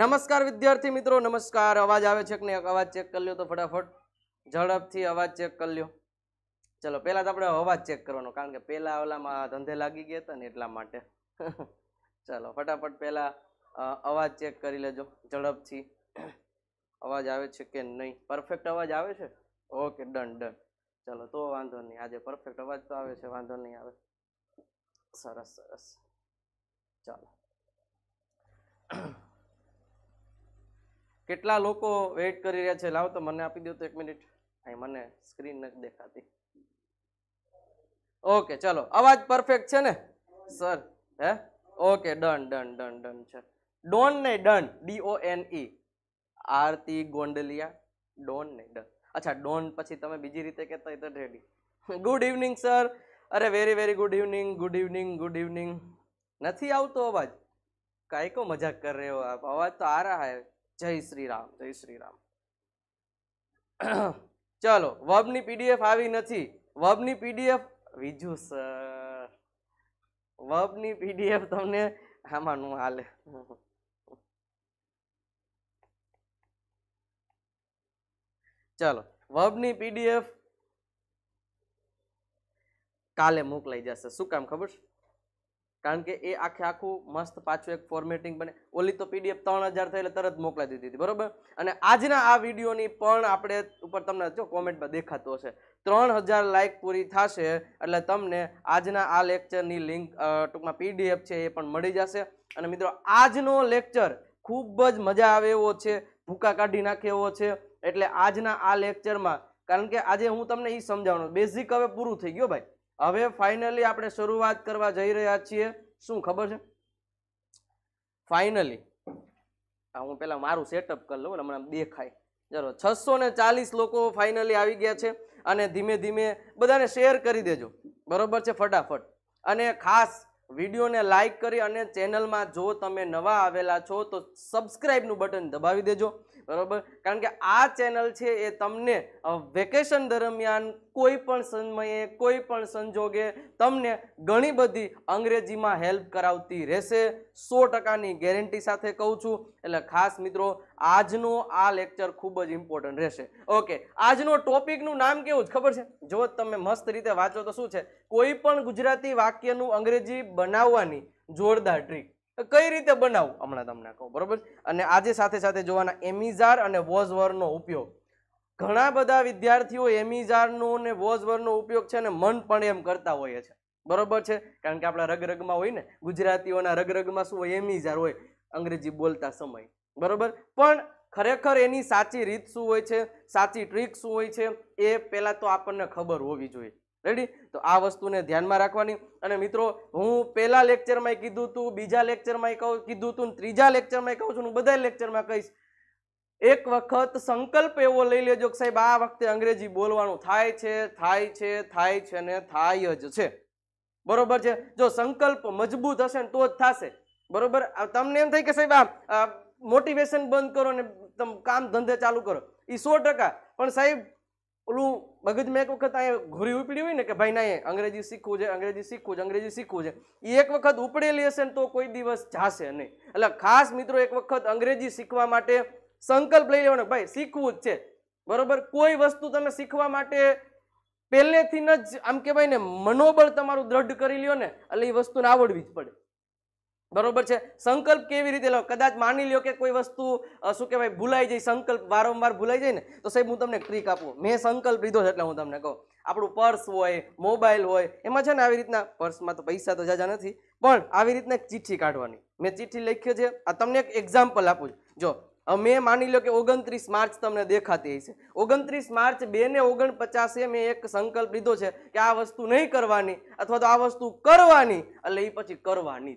નમસ્કાર વિદ્યાર્થી મિત્રો નમસ્કાર અવાજ આવે છે કે નહીં અવાજ ચેક કરી લ્યો તો ફટાફટ ઝડપથી અવાજ ચેક કરી લ્યો ચલો પહેલાં તો આપણે અવાજ ચેક કરવાનો કારણ કે પહેલાં ઓલામાં ધંધે લાગી ગયા હતા ને એટલા માટે ચલો ફટાફટ પહેલાં અવાજ ચેક કરી લેજો ઝડપથી અવાજ આવે છે કે નહીં પરફેક્ટ અવાજ આવે છે ઓકે ડન ડન ચલો તો વાંધો નહીં આજે પરફેક્ટ અવાજ તો આવે છે વાંધો નહીં આવે સરસ સરસ ચાલો કેટલા લોકો વેઇટ કરી રહ્યા છે લાવ તો મને આપી દો તો એક મિનિટ અહીં મને સ્ક્રીન નથી દેખાતી ઓકે ચલો અવાજ પરફેક્ટ છે ને સર હે okay done done done done છે ડોન ને done D O N E Aarti Gondaliya done ને ડન અચ્છા ડોન પછી તમે બીજી રીતે કહેતા હોય તો રેડી ગુડ ઇવનિંગ સર અરે very very good evening good evening good evening નથી આવતો અવાજ કાંઈ કો મજાક કરી રહ્યો આપ અવાજ તો આ રહા હૈ જય શ્રી રામ જય શ્રી રામ ચલો વબની પીડીએફ આવી નથી વબની પીડીએફ બીજું સર વબની પીડીએફ તમને આમાં નું હાલે ચલો વબની પીડીએફ કાલે મોકલાઈ જશે શું કામ ખબર છે કારણ કે એ આખે આખું મસ્ત પાછું એક ફોર્મેટિંગ બને ઓલી તો પીડીએફ ત્રણ હજાર થઈ એટલે તરત મોકલાઈ દીધી હતી બરોબર અને આજના આ વિડીયોની પણ આપણે ઉપર તમને જો કોમેન્ટમાં દેખાતો હશે ત્રણ હજાર લાઇક પૂરી થશે એટલે તમને આજના આ લેક્ચરની લિંક ટૂંકમાં પીડીએફ છે એ પણ મળી જશે અને મિત્રો આજનો લેક્ચર ખૂબ જ મજા આવે એવો છે ભૂકા કાઢી નાખે એવો છે એટલે આજના આ લેક્ચરમાં કારણ કે આજે હું તમને એ સમજાવવાનું બેઝિક હવે પૂરું થઈ ગયો ભાઈ હવે ફાઇનલી આપણે શરૂઆત કરવા જઈ રહ્યા છીએ શું ખબર છે ફાઇનલી હું પેલા મારું સેટઅપ કરી લઉં હમણાં દેખાય ચલો છસો ને ચાલીસ લોકો ફાઇનલી આવી ગયા છે અને ધીમે ધીમે બધાને શેર કરી દેજો બરોબર છે ફટાફટ અને ખાસ વિડીયોને લાઇક કરી અને ચેનલમાં જો તમે નવા આવેલા છો તો સબસ્ક્રાઈબનું બટન દબાવી દેજો બરાબર કારણ કે આ ચેનલ છે એ તમને વેકેશન દરમિયાન કોઈ પણ સમયે કોઈ પણ સંજોગે તમને ઘણી બધી અંગ્રેજીમાં હેલ્પ કરાવતી રહેશે સો ટકાની ગેરંટી સાથે કહું છું એટલે ખાસ મિત્રો આજનો આ લેક્ચર ખૂબ જ ઇમ્પોર્ટન્ટ રહેશે ઓકે આજનો ટોપિકનું નામ કેવું જ ખબર છે જો તમે મસ્ત રીતે વાંચો તો શું છે કોઈ પણ ગુજરાતી વાક્યનું અંગ્રેજી બનાવવાની જોરદાર ટ્રીક કઈ રીતે બનાવું હમણાં તમને કહું બરોબર અને આજે સાથે સાથે જોવાના એમિઝાર અને વોઝવરનો ઉપયોગ ઘણા બધા વિદ્યાર્થીઓ એમિઝારનો અને વોઝવરનો ઉપયોગ છે ને મન પણ એમ કરતા હોઈએ છે બરોબર છે કારણ કે આપણા રગ રગમાં હોય ને ગુજરાતીઓના રગ રગમાં શું હોય એમીઝાર હોય અંગ્રેજી બોલતા સમય બરોબર પણ ખરેખર એની સાચી રીત શું હોય છે સાચી ટ્રીક શું હોય છે એ પહેલાં તો આપણને ખબર હોવી જોઈએ રેડી તો આ વસ્તુને ધ્યાનમાં રાખવાની અને મિત્રો હું પહેલાં લેક્ચરમાં કીધું તું બીજા લેક્ચરમાં કહું કીધું તું ત્રીજા લેક્ચરમાંય કહું છું હું બધા લેક્ચરમાં કહીશ એક વખત સંકલ્પ એવો લઈ લેજો કે સાહેબ આ વખતે અંગ્રેજી બોલવાનું થાય છે થાય છે થાય છે ને થાય જ છે બરોબર છે જો સંકલ્પ મજબૂત હશે ને તો જ થશે બરોબર તમને એમ થાય કે સાહેબ આ મોટિવેશન બંધ કરો ને તમે કામ ધંધે ચાલુ કરો એ સો ટકા પણ સાહેબ ઓલું મગજમાં એક વખત અહીંયા ઘોરી ઉપડી હોય ને કે ભાઈ ના અંગ્રેજી શીખવું છે અંગ્રેજી શીખવું છે અંગ્રેજી શીખવું છે એ એક વખત ઉપડેલી હશે ને તો કોઈ દિવસ જાશે નહીં એટલે ખાસ મિત્રો એક વખત અંગ્રેજી શીખવા માટે સંકલ્પ લઈ લેવાનો ભાઈ શીખવું જ છે બરોબર કોઈ વસ્તુ તમે શીખવા માટે પહેલેથી ન જ આમ કહેવાય ને મનોબળ તમારું દ્રઢ કરી લ્યો ને એટલે એ વસ્તુને આવડવી જ પડે બરોબર છે સંકલ્પ કેવી રીતે લો કદાચ માની લ્યો કે કોઈ વસ્તુ શું કહેવાય ભૂલાઈ જાય સંકલ્પ વારંવાર ભૂલાઈ જાય ને તો સાહેબ હું તમને ટ્રીક આપું મેં સંકલ્પ લીધો છે એટલે હું તમને કહું આપણું પર્સ હોય મોબાઈલ હોય એમાં છે ને આવી રીતના પર્સમાં તો પૈસા તો જાજા નથી પણ આવી રીતના ચિઠ્ઠી કાઢવાની મેં ચિઠ્ઠી લખ્યો છે આ તમને એક એક્ઝામ્પલ આપું જો મેં માની લો કે ઓગણત્રીસ માર્ચ તમને દેખાતી હશે ઓગણત્રીસ માર્ચ બે ને ઓગણપચાસે મેં એક સંકલ્પ લીધો છે કે આ વસ્તુ નહીં કરવાની અથવા તો આ વસ્તુ કરવાની એટલે એ પછી કરવાની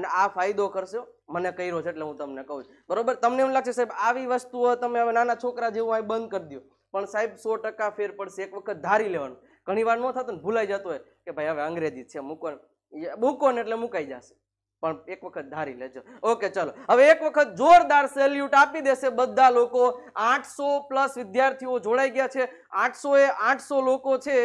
અને આ ફાયદો કરશો મને કર્યો છે એટલે હું તમને કહું છું બરોબર તમને એમ લાગશે સાહેબ આવી વસ્તુઓ તમે હવે નાના છોકરા જેવું આ બંધ કરી દો પણ સાહેબ સો ટકા ફેર પડશે એક વખત ધારી લેવાનું ઘણી વાર ન થતું ને ભૂલાઈ જતો હોય કે ભાઈ હવે અંગ્રેજી છે મૂકો મૂકો ને એટલે મુકાઈ જશે પણ એક વખત ધારી લેજો ઓકે ચલો હવે એક વખત જોરદાર સેલ્યુટ આપી દેશે બધા લોકો આઠસો પ્લસ વિદ્યાર્થીઓ જોડાઈ ગયા છે આઠસો એ આઠસો લોકો છે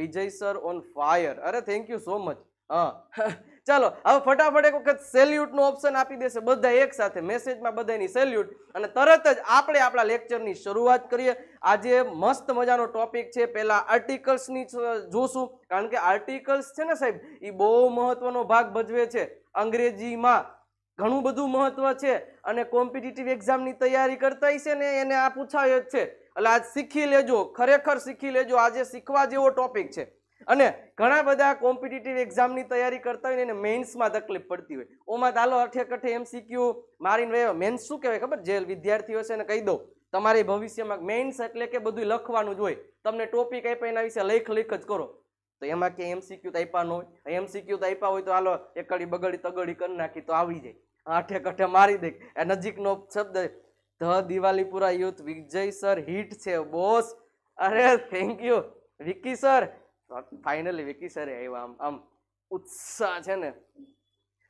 વિજય સર ઓન ફાયર અરે થેન્ક યુ સો મચ હા ચાલો હવે ફટાફટ એક વખત સેલ્યુટનો ઓપ્શન આપી દેશે બધા એક સાથે મેસેજમાં બધાની સેલ્યુટ અને તરત જ આપણે આપણા લેક્ચરની શરૂઆત કરીએ આજે મસ્ત મજાનો ટોપિક છે પહેલાં આર્ટિકલ્સની જોશું કારણ કે આર્ટિકલ્સ છે ને સાહેબ એ બહુ મહત્ત્વનો ભાગ ભજવે છે અંગ્રેજીમાં ઘણું બધું મહત્વ છે અને કોમ્પિટિટિવ એક્ઝામની તૈયારી કરતા છે ને એને આ પૂછાય જ છે એટલે આજ શીખી લેજો ખરેખર શીખી લેજો આજે શીખવા જેવો ટોપિક છે અને ઘણા બધા કોમ્પિટિટિવ એક્ઝામની તૈયારી કરતા હોય ને એને મેન્સમાં તકલીફ પડતી હોય ઓમાં ચાલો અઠેકઠે એમ શીખ્યું મારીને વયો મેન્સ શું કહેવાય ખબર જે વિદ્યાર્થીઓ છે એને કહી દઉં તમારે ભવિષ્યમાં મેન્સ એટલે કે બધું લખવાનું જ હોય તમને ટોપિક આપ્યા એના વિશે લેખ લેખ જ કરો તો એમાં કે એમસીક્યુ તો આપ્યા ન હોય એમસીક્યુ તો આપ્યા હોય તો હાલો એકડી બગડી તગડી કરી નાખી તો આવી જાય આઠે કઠે મારી દે એ નજીકનો શબ્દ the Diwalipura youth Vijay sir hit છે બોસ અરે thank you Vicky sir finally Vicky સરે આવ્યા આમ આમ ઉત્સાહ છે ને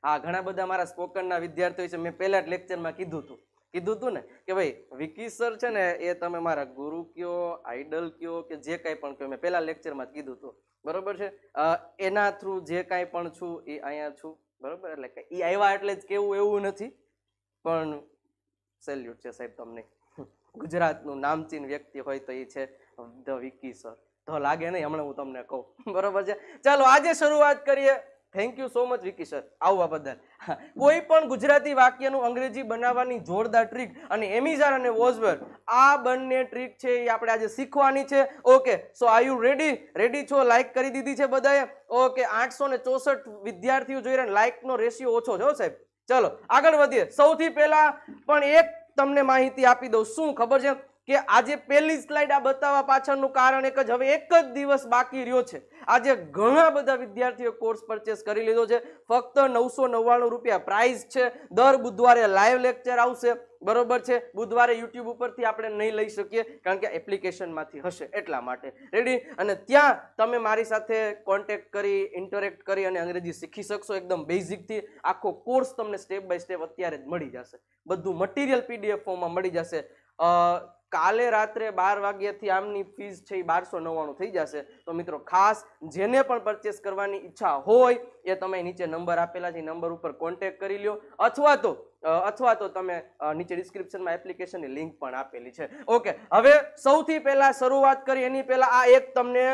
હા ઘણા બધા મારા સ્પોકનના વિદ્યાર્થીઓ છે મેં પહેલા જ લેક્ચરમાં કીધું હતું કીધું હતું ને કે ભાઈ વિકી સર છે ને એ તમે મારા ગુરુ કયો આઈડલ કયો કે જે કાંઈ પણ કયો મેં પહેલાં લેક્ચરમાં જ કીધું હતું બરોબર છે એના થ્રુ જે કાંઈ પણ છું એ અહીંયા છું બરોબર એટલે કે એ આવ્યા એટલે જ કેવું એવું નથી પણ સેલ્યુટ છે સાહેબ તમને ગુજરાતનું નામચીન વ્યક્તિ હોય તો એ છે ધ વિકી સર તો લાગે નહીં હમણાં હું તમને કહું બરોબર છે ચાલો આજે શરૂઆત કરીએ thank you so much Vicky sir આવવા બદલ કોઈ પણ ગુજરાતી વાક્યનું અંગ્રેજી બનાવવાની જોરદાર ટ્રીક અને એમિઝાન અને વોઝવર આ બંને ટ્રીક છે એ આપણે આજે શીખવાની છે okay so are you ready ready છો લાઇક કરી દીધી છે બધાએ ઓકે આઠસો ને ચોસઠ વિદ્યાર્થીઓ જોઈ રહ્યા લાઇકનો રેશિયો ઓછો છે સાહેબ ચલો આગળ વધીએ સૌથી પહેલાં પણ એક તમને માહિતી આપી દઉં શું ખબર છે કે આજે પહેલી સ્લાઇડ આ બતાવવા પાછળનું કારણ એક જ હવે એક જ દિવસ બાકી રહ્યો છે આજે ઘણા બધા વિદ્યાર્થીઓ કોર્સ પરચેસ કરી લીધો છે ફક્ત નવસો નવ્વાણું રૂપિયા પ્રાઇઝ છે દર બુધવારે લાઈવ લેક્ચર આવશે બરોબર છે બુધવારે યુટ્યુબ ઉપરથી આપણે નહીં લઈ શકીએ કારણ કે એપ્લિકેશનમાંથી હશે એટલા માટે રેડી અને ત્યાં તમે મારી સાથે કોન્ટેક્ટ કરી ઇન્ટરેક્ટ કરી અને અંગ્રેજી શીખી શકશો એકદમ બેઝિકથી આખો કોર્સ તમને સ્ટેપ બાય સ્ટેપ અત્યારે જ મળી જશે બધું મટીરિયલ પીડીએફ ફોર્મમાં મળી જશે કાલે રાત્રે બાર વાગ્યાથી આમની ફીસ છે એ બારસો નવ્વાણું થઈ જશે તો મિત્રો ખાસ જેને પણ પરચેસ કરવાની ઈચ્છા હોય એ તમે નીચે નંબર આપેલા છે નંબર ઉપર કોન્ટેક કરી લ્યો અથવા તો અથવા તો તમે નીચે ડિસ્ક્રિપ્શનમાં એપ્લિકેશનની લિંક પણ આપેલી છે ઓકે હવે સૌથી પહેલાં શરૂઆત કરી એની પહેલાં આ એક તમને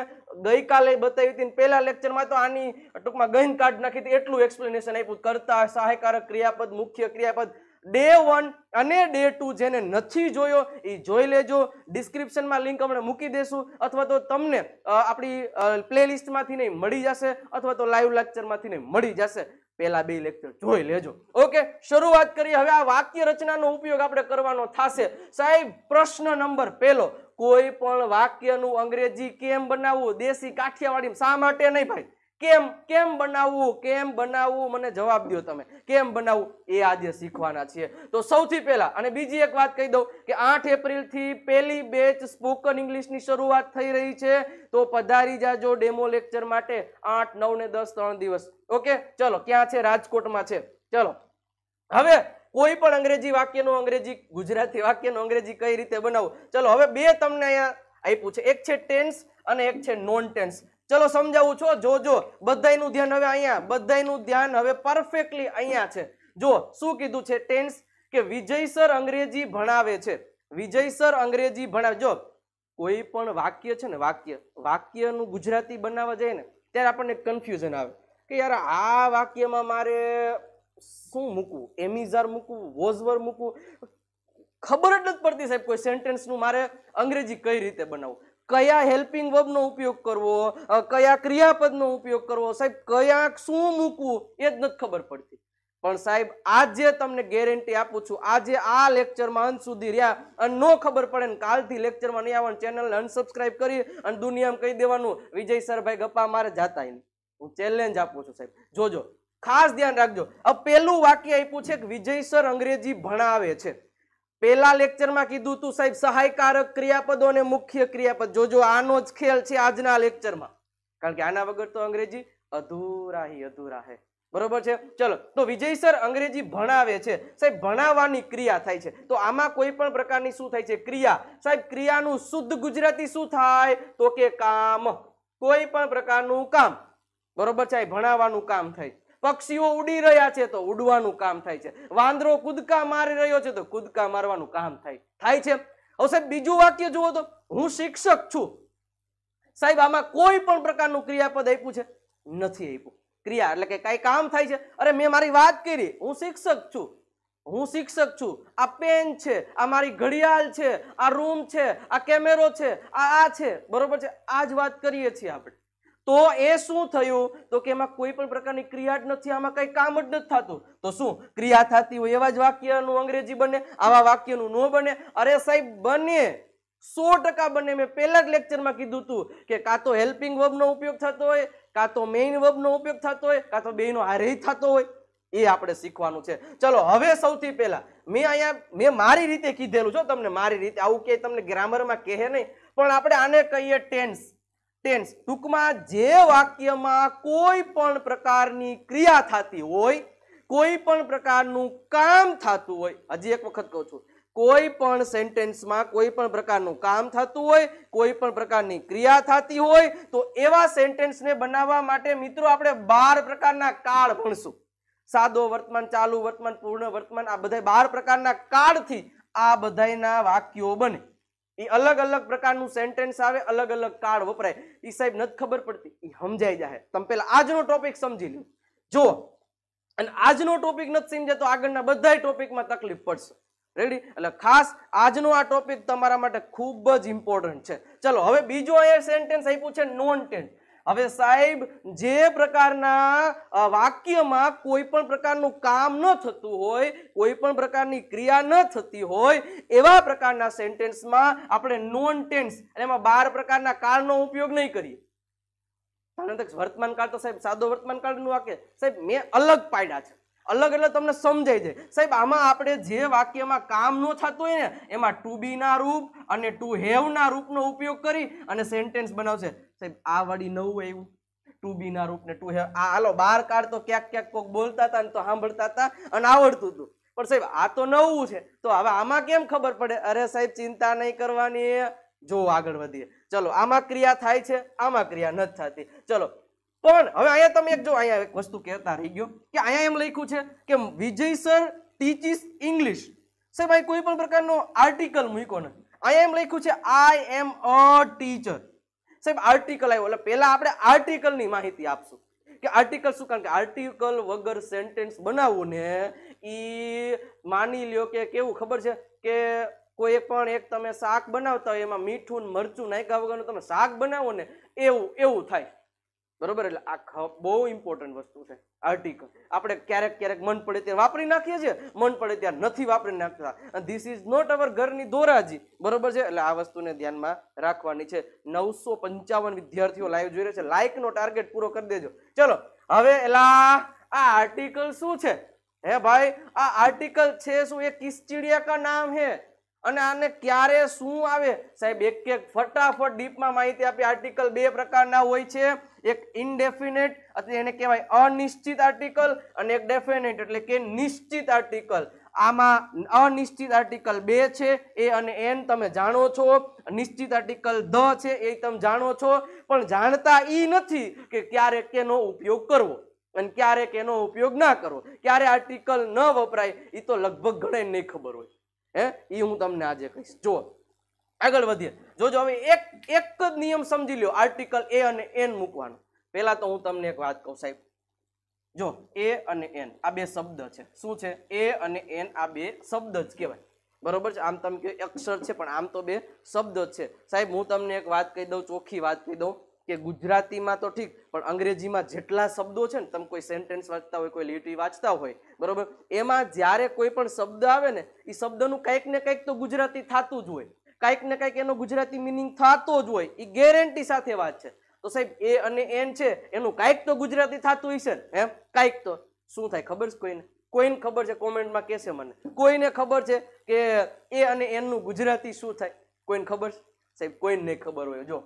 ગઈકાલે બતાવી હતી પહેલા લેક્ચરમાં તો આની ટૂંકમાં ગહન કાર્ડ નાખી હતી એટલું એક્સપ્લેનેશન આપ્યું કરતા સહાયકારક ક્રિયાપદ મુખ્ય ક્રિયાપદ ડે વન અને ડે ટુ જેને નથી જોયો એ જોઈ લેજો ડિસ્ક્રિપ્શનમાં લિંક આપણે મૂકી દેશું અથવા તો તમને આપણી પ્લેલિસ્ટમાંથી નહીં મળી જશે અથવા તો લાઈવ લેક્ચરમાંથી નહીં મળી જશે પહેલા બે લેક્ચર જોઈ લેજો ઓકે શરૂઆત કરીએ હવે આ વાક્ય રચનાનો ઉપયોગ આપણે કરવાનો થશે સાહેબ પ્રશ્ન નંબર પહેલો કોઈ પણ વાક્યનું અંગ્રેજી કેમ બનાવવું દેશી કાઠિયાવાડી શા માટે નહીં ભાઈ કેમ કેમ બનાવવું કેમ બનાવવું મને જવાબ દો તમે કેમ બનાવવું એ આજે શીખવાના છીએ તો સૌથી પહેલા અને બીજી એક વાત કહી દઉં કે આઠ એપ્રિલથી પહેલી બેચ સ્પોકન ઇંગ્લિશની શરૂઆત થઈ રહી છે તો પધારી જાજો ડેમો લેક્ચર માટે આઠ નવ ને દસ ત્રણ દિવસ ઓકે ચલો ક્યાં છે રાજકોટમાં છે ચલો હવે કોઈ પણ અંગ્રેજી વાક્યનું અંગ્રેજી ગુજરાતી વાક્યનું અંગ્રેજી કઈ રીતે બનાવવું ચલો હવે બે તમને અહીંયા આપ્યું છે એક છે ટેન્સ અને એક છે નોન ટેન્સ ચલો સમજાવું છો જોજો બધાયનું ધ્યાન હવે અહીંયા બધાયનું ધ્યાન હવે પરફેક્ટલી અહીંયા છે જો શું કીધું છે ટેન્સ કે વિજય અંગ્રેજી ભણાવે છે વિજય સર અંગ્રેજી ભણાવે કોઈ પણ વાક્ય છે ને વાક્ય વાક્યનું ગુજરાતી બનાવવા જઈએ ને ત્યારે આપણને કન્ફ્યુઝન આવે કે યાર આ વાક્યમાં મારે શું મૂકવું એમિઝાર મૂકવું વોઝવર મૂકવું ખબર જ પડતી સાહેબ કોઈ સેન્ટેન્સનું મારે અંગ્રેજી કઈ રીતે બનાવવું કયા હેલ્પિંગ વર્બનો ઉપયોગ કરવો કયા ક્રિયાપદનો ઉપયોગ કરવો સાહેબ કયા શું મૂકવું એ જ નથી ખબર પડતી પણ સાહેબ આજે તમને ગેરંટી આપું છું આજે આ લેક્ચરમાં અંત સુધી રહ્યા અને નો ખબર પડે ને કાલથી લેક્ચરમાં નહીં આવવાનું ચેનલને અનસબસ્ક્રાઈબ કરી અને દુનિયામાં કહી દેવાનું વિજય સરભાઈ ગપ્પા મારે જાતા નહીં હું ચેલેન્જ આપું છું સાહેબ જોજો ખાસ ધ્યાન રાખજો હવે પહેલું વાક્ય આપ્યું છે કે વિજય સર અંગ્રેજી ભણાવે છે પહેલા લેક્ચરમાં કીધું તું સાહેબ સહાયકારક ક્રિયાપદો અને મુખ્ય ક્રિયાપદ જોજો આનો જ ખેલ છે આજના લેક્ચરમાં કારણ કે આના વગર તો અંગ્રેજી અધૂરા હી અધૂરા હે બરોબર છે ચલો તો વિજય સર અંગ્રેજી ભણાવે છે સાહેબ ભણાવવાની ક્રિયા થાય છે તો આમાં કોઈ પણ પ્રકારની શું થાય છે ક્રિયા સાહેબ ક્રિયાનું શુદ્ધ ગુજરાતી શું થાય તો કે કામ કોઈ પણ પ્રકારનું કામ બરોબર છે ભણાવવાનું કામ થાય પક્ષીઓ ઉડી રહ્યા છે તો ઉડવાનું કામ થાય છે વાંદરો કૂદકા મારી રહ્યો છે તો કૂદકા મારવાનું કામ થાય થાય છે હવે સાહેબ બીજું વાક્ય જુઓ તો હું શિક્ષક છું સાહેબ આમાં કોઈ પણ પ્રકારનું ક્રિયાપદ આપ્યું છે નથી આપ્યું ક્રિયા એટલે કે કઈ કામ થાય છે અરે મેં મારી વાત કરી હું શિક્ષક છું હું શિક્ષક છું આ પેન છે આ મારી ઘડિયાળ છે આ રૂમ છે આ કેમેરો છે આ આ છે બરોબર છે આ જ વાત કરીએ છીએ આપણે તો એ શું થયું તો કે એમાં કોઈ પણ પ્રકારની ક્રિયા જ નથી આમાં કંઈ કામ જ નથી થતું તો શું ક્રિયા થતી હોય એવા જ વાક્યનું અંગ્રેજી બને આવા વાક્યનું ન બને અરે સાહેબ બને સો ટકા બને મેં પહેલા જ લેક્ચરમાં કીધું હતું કે કાં તો હેલ્પિંગ વર્બનો ઉપયોગ થતો હોય કાં તો મેઇન વર્બનો ઉપયોગ થતો હોય કાં તો બેનો હારે થતો હોય એ આપણે શીખવાનું છે ચલો હવે સૌથી પહેલા મેં અહીંયા મેં મારી રીતે કીધેલું છો તમને મારી રીતે આવું કે તમને ગ્રામરમાં કહે નહીં પણ આપણે આને કહીએ ટેન્સ ટેન્સ ટૂંકમાં જે વાક્યમાં કોઈ પણ પ્રકારની ક્રિયા થતી હોય કોઈ પણ પ્રકારનું કામ થતું હોય હજી એક વખત કહું છું કોઈ પણ સેન્ટેન્સમાં કોઈ પણ પ્રકારનું કામ થતું હોય કોઈ પણ પ્રકારની ક્રિયા થતી હોય તો એવા સેન્ટેન્સને બનાવવા માટે મિત્રો આપણે બાર પ્રકારના કાળ ભણશું સાદો વર્તમાન ચાલુ વર્તમાન પૂર્ણ વર્તમાન આ બધા બાર પ્રકારના કાળથી આ બધાના વાક્યો બને એ અલગ અલગ પ્રકારનું સેન્ટેન્સ આવે અલગ અલગ કાર્ડ વપરાય એ સાહેબ નથી ખબર પડતી એ સમજાઈ જાહે તમે પેલા આજનો ટોપિક સમજી લો જુઓ અને આજનો ટોપિક નથી સમજે તો આગળના બધા ટોપિકમાં તકલીફ પડશે રેડી એટલે ખાસ આજનો આ ટોપિક તમારા માટે ખૂબ જ ઇમ્પોર્ટન્ટ છે ચલો હવે બીજો અહીંયા સેન્ટેન્સ આપ્યું છે નોન ટેન્ટ હવે સાહેબ જે પ્રકારના વાક્યમાં કોઈ પણ પ્રકારનું કામ ન થતું હોય કોઈ પણ પ્રકારની ક્રિયા ન થતી હોય એવા પ્રકારના સેન્ટેન્સમાં આપણે નોન ટેન્સ એમાં બાર પ્રકારના કાળનો ઉપયોગ નહીં કરીએ વર્તમાન કાળ તો સાહેબ સાદો વર્તમાન કાળનું વાક્ય સાહેબ મેં અલગ પાડ્યા છે અલગ એટલે તમને સમજાય છે સાહેબ આમાં આપણે જે વાક્યમાં કામ ન થતું હોય ને એમાં ટુ બીના રૂપ અને ટુ હેવના રૂપનો ઉપયોગ કરી અને સેન્ટેન્સ બનાવશે સાહેબ આ વળી નવું એવું ટુ બીના રૂપને ટુ હેવ આ હાલો બાર કાર્ડ તો ક્યાંક ક્યાંક કોઈક બોલતા હતા ને તો સાંભળતા હતા અને આવડતું હતું પણ સાહેબ આ તો નવું છે તો હવે આમાં કેમ ખબર પડે અરે સાહેબ ચિંતા નહીં કરવાની જો આગળ વધીએ ચલો આમાં ક્રિયા થાય છે આમાં ક્રિયા નથી થતી ચલો પણ હવે અહીંયા તમે એક જો અહીંયા એક વસ્તુ કહેતા રહી ગયો કે અહીંયા એમ લખ્યું છે કે વિજય સર ટીચિસ ઇંગ્લિશ સાહેબ અહીં કોઈ પણ પ્રકારનો આર્ટિકલ મૂક્યો નથી અહીંયા એમ લખ્યું છે આઈ એમ અ ટીચર સાહેબ આર્ટિકલ આવ્યો એટલે પહેલાં આપણે આર્ટિકલની માહિતી આપશું કે આર્ટિકલ શું કારણ કે આર્ટિકલ વગર સેન્ટેન્સ બનાવવું ને એ માની લ્યો કે કેવું ખબર છે કે કોઈ પણ એક તમે શાક બનાવતા હોય એમાં મીઠું મરચું નાખ્યા વગરનું તમે શાક બનાવો ને એવું એવું થાય બરોબર એટલે આ બહુ ઇમ્પોર્ટન્ટ વસ્તુ છે આર્ટિકલ આપણે ક્યારેક ક્યારેક મન પડે ત્યારે વાપરી નાખીએ છીએ મન પડે ત્યારે નથી વાપરી નાખતા ધીસ ઇઝ નોટ અવર ઘરની દોરાજી બરોબર છે એટલે આ વસ્તુને ધ્યાનમાં રાખવાની છે નવસો પંચાવન વિદ્યાર્થીઓ લાઈવ જોઈ રહ્યા છે લાઇકનો ટાર્ગેટ પૂરો કરી દેજો ચલો હવે એલા આ આર્ટિકલ શું છે હે ભાઈ આ આર્ટિકલ છે શું એ કિસ ચીડિયા કા નામ હે અને આને ક્યારે શું આવે સાહેબ એક એક ફટાફટ ડીપમાં માહિતી આપી આર્ટિકલ બે પ્રકારના હોય છે એક ઇનડેફિનેટ અથવા એને કહેવાય અનિશ્ચિત આર્ટિકલ અને એક ડેફિનેટ એટલે કે નિશ્ચિત આર્ટિકલ આમાં અનિશ્ચિત આર્ટિકલ બે છે એ અને એન તમે જાણો છો નિશ્ચિત આર્ટિકલ ધ છે એ તમે જાણો છો પણ જાણતા એ નથી કે ક્યારેક એનો ઉપયોગ કરવો અને ક્યારેક એનો ઉપયોગ ના કરવો ક્યારે આર્ટિકલ ન વપરાય એ તો લગભગ ઘણે નહીં ખબર હોય હે એ હું તમને આજે કહીશ જો આગળ વધીએ જોજો હવે એક એક જ નિયમ સમજી લ્યો આર્ટિકલ એ અને એન મૂકવાનો પહેલાં તો હું તમને એક વાત કહું સાહેબ જો એ અને એન આ બે શબ્દ છે શું છે એ અને એન આ બે શબ્દ જ કહેવાય બરોબર છે આમ તમે કહો અક્ષર છે પણ આમ તો બે શબ્દ જ છે સાહેબ હું તમને એક વાત કહી દઉં ચોખ્ખી વાત કહી દઉં કે ગુજરાતીમાં તો ઠીક પણ અંગ્રેજીમાં જેટલા શબ્દો છે ને તમે કોઈ સેન્ટેન્સ વાંચતા હોય કોઈ લીટી વાંચતા હોય બરોબર એમાં જ્યારે કોઈ પણ શબ્દ આવે ને એ શબ્દનું કંઈક ને કંઈક તો ગુજરાતી થતું જ હોય કાંઈક ને કાંઈક એનો ગુજરાતી મિનિંગ થતો જ હોય એ ગેરંટી સાથે વાત છે તો સાહેબ એ અને એન છે એનું કાંઈક તો ગુજરાતી થતું હશે ને એમ કાંઈક તો શું થાય ખબર છે કોઈને કોઈને ખબર છે કોમેન્ટમાં કહેશે મને કોઈને ખબર છે કે એ અને એનનું ગુજરાતી શું થાય કોઈને ખબર છે સાહેબ કોઈને નહીં ખબર હોય જો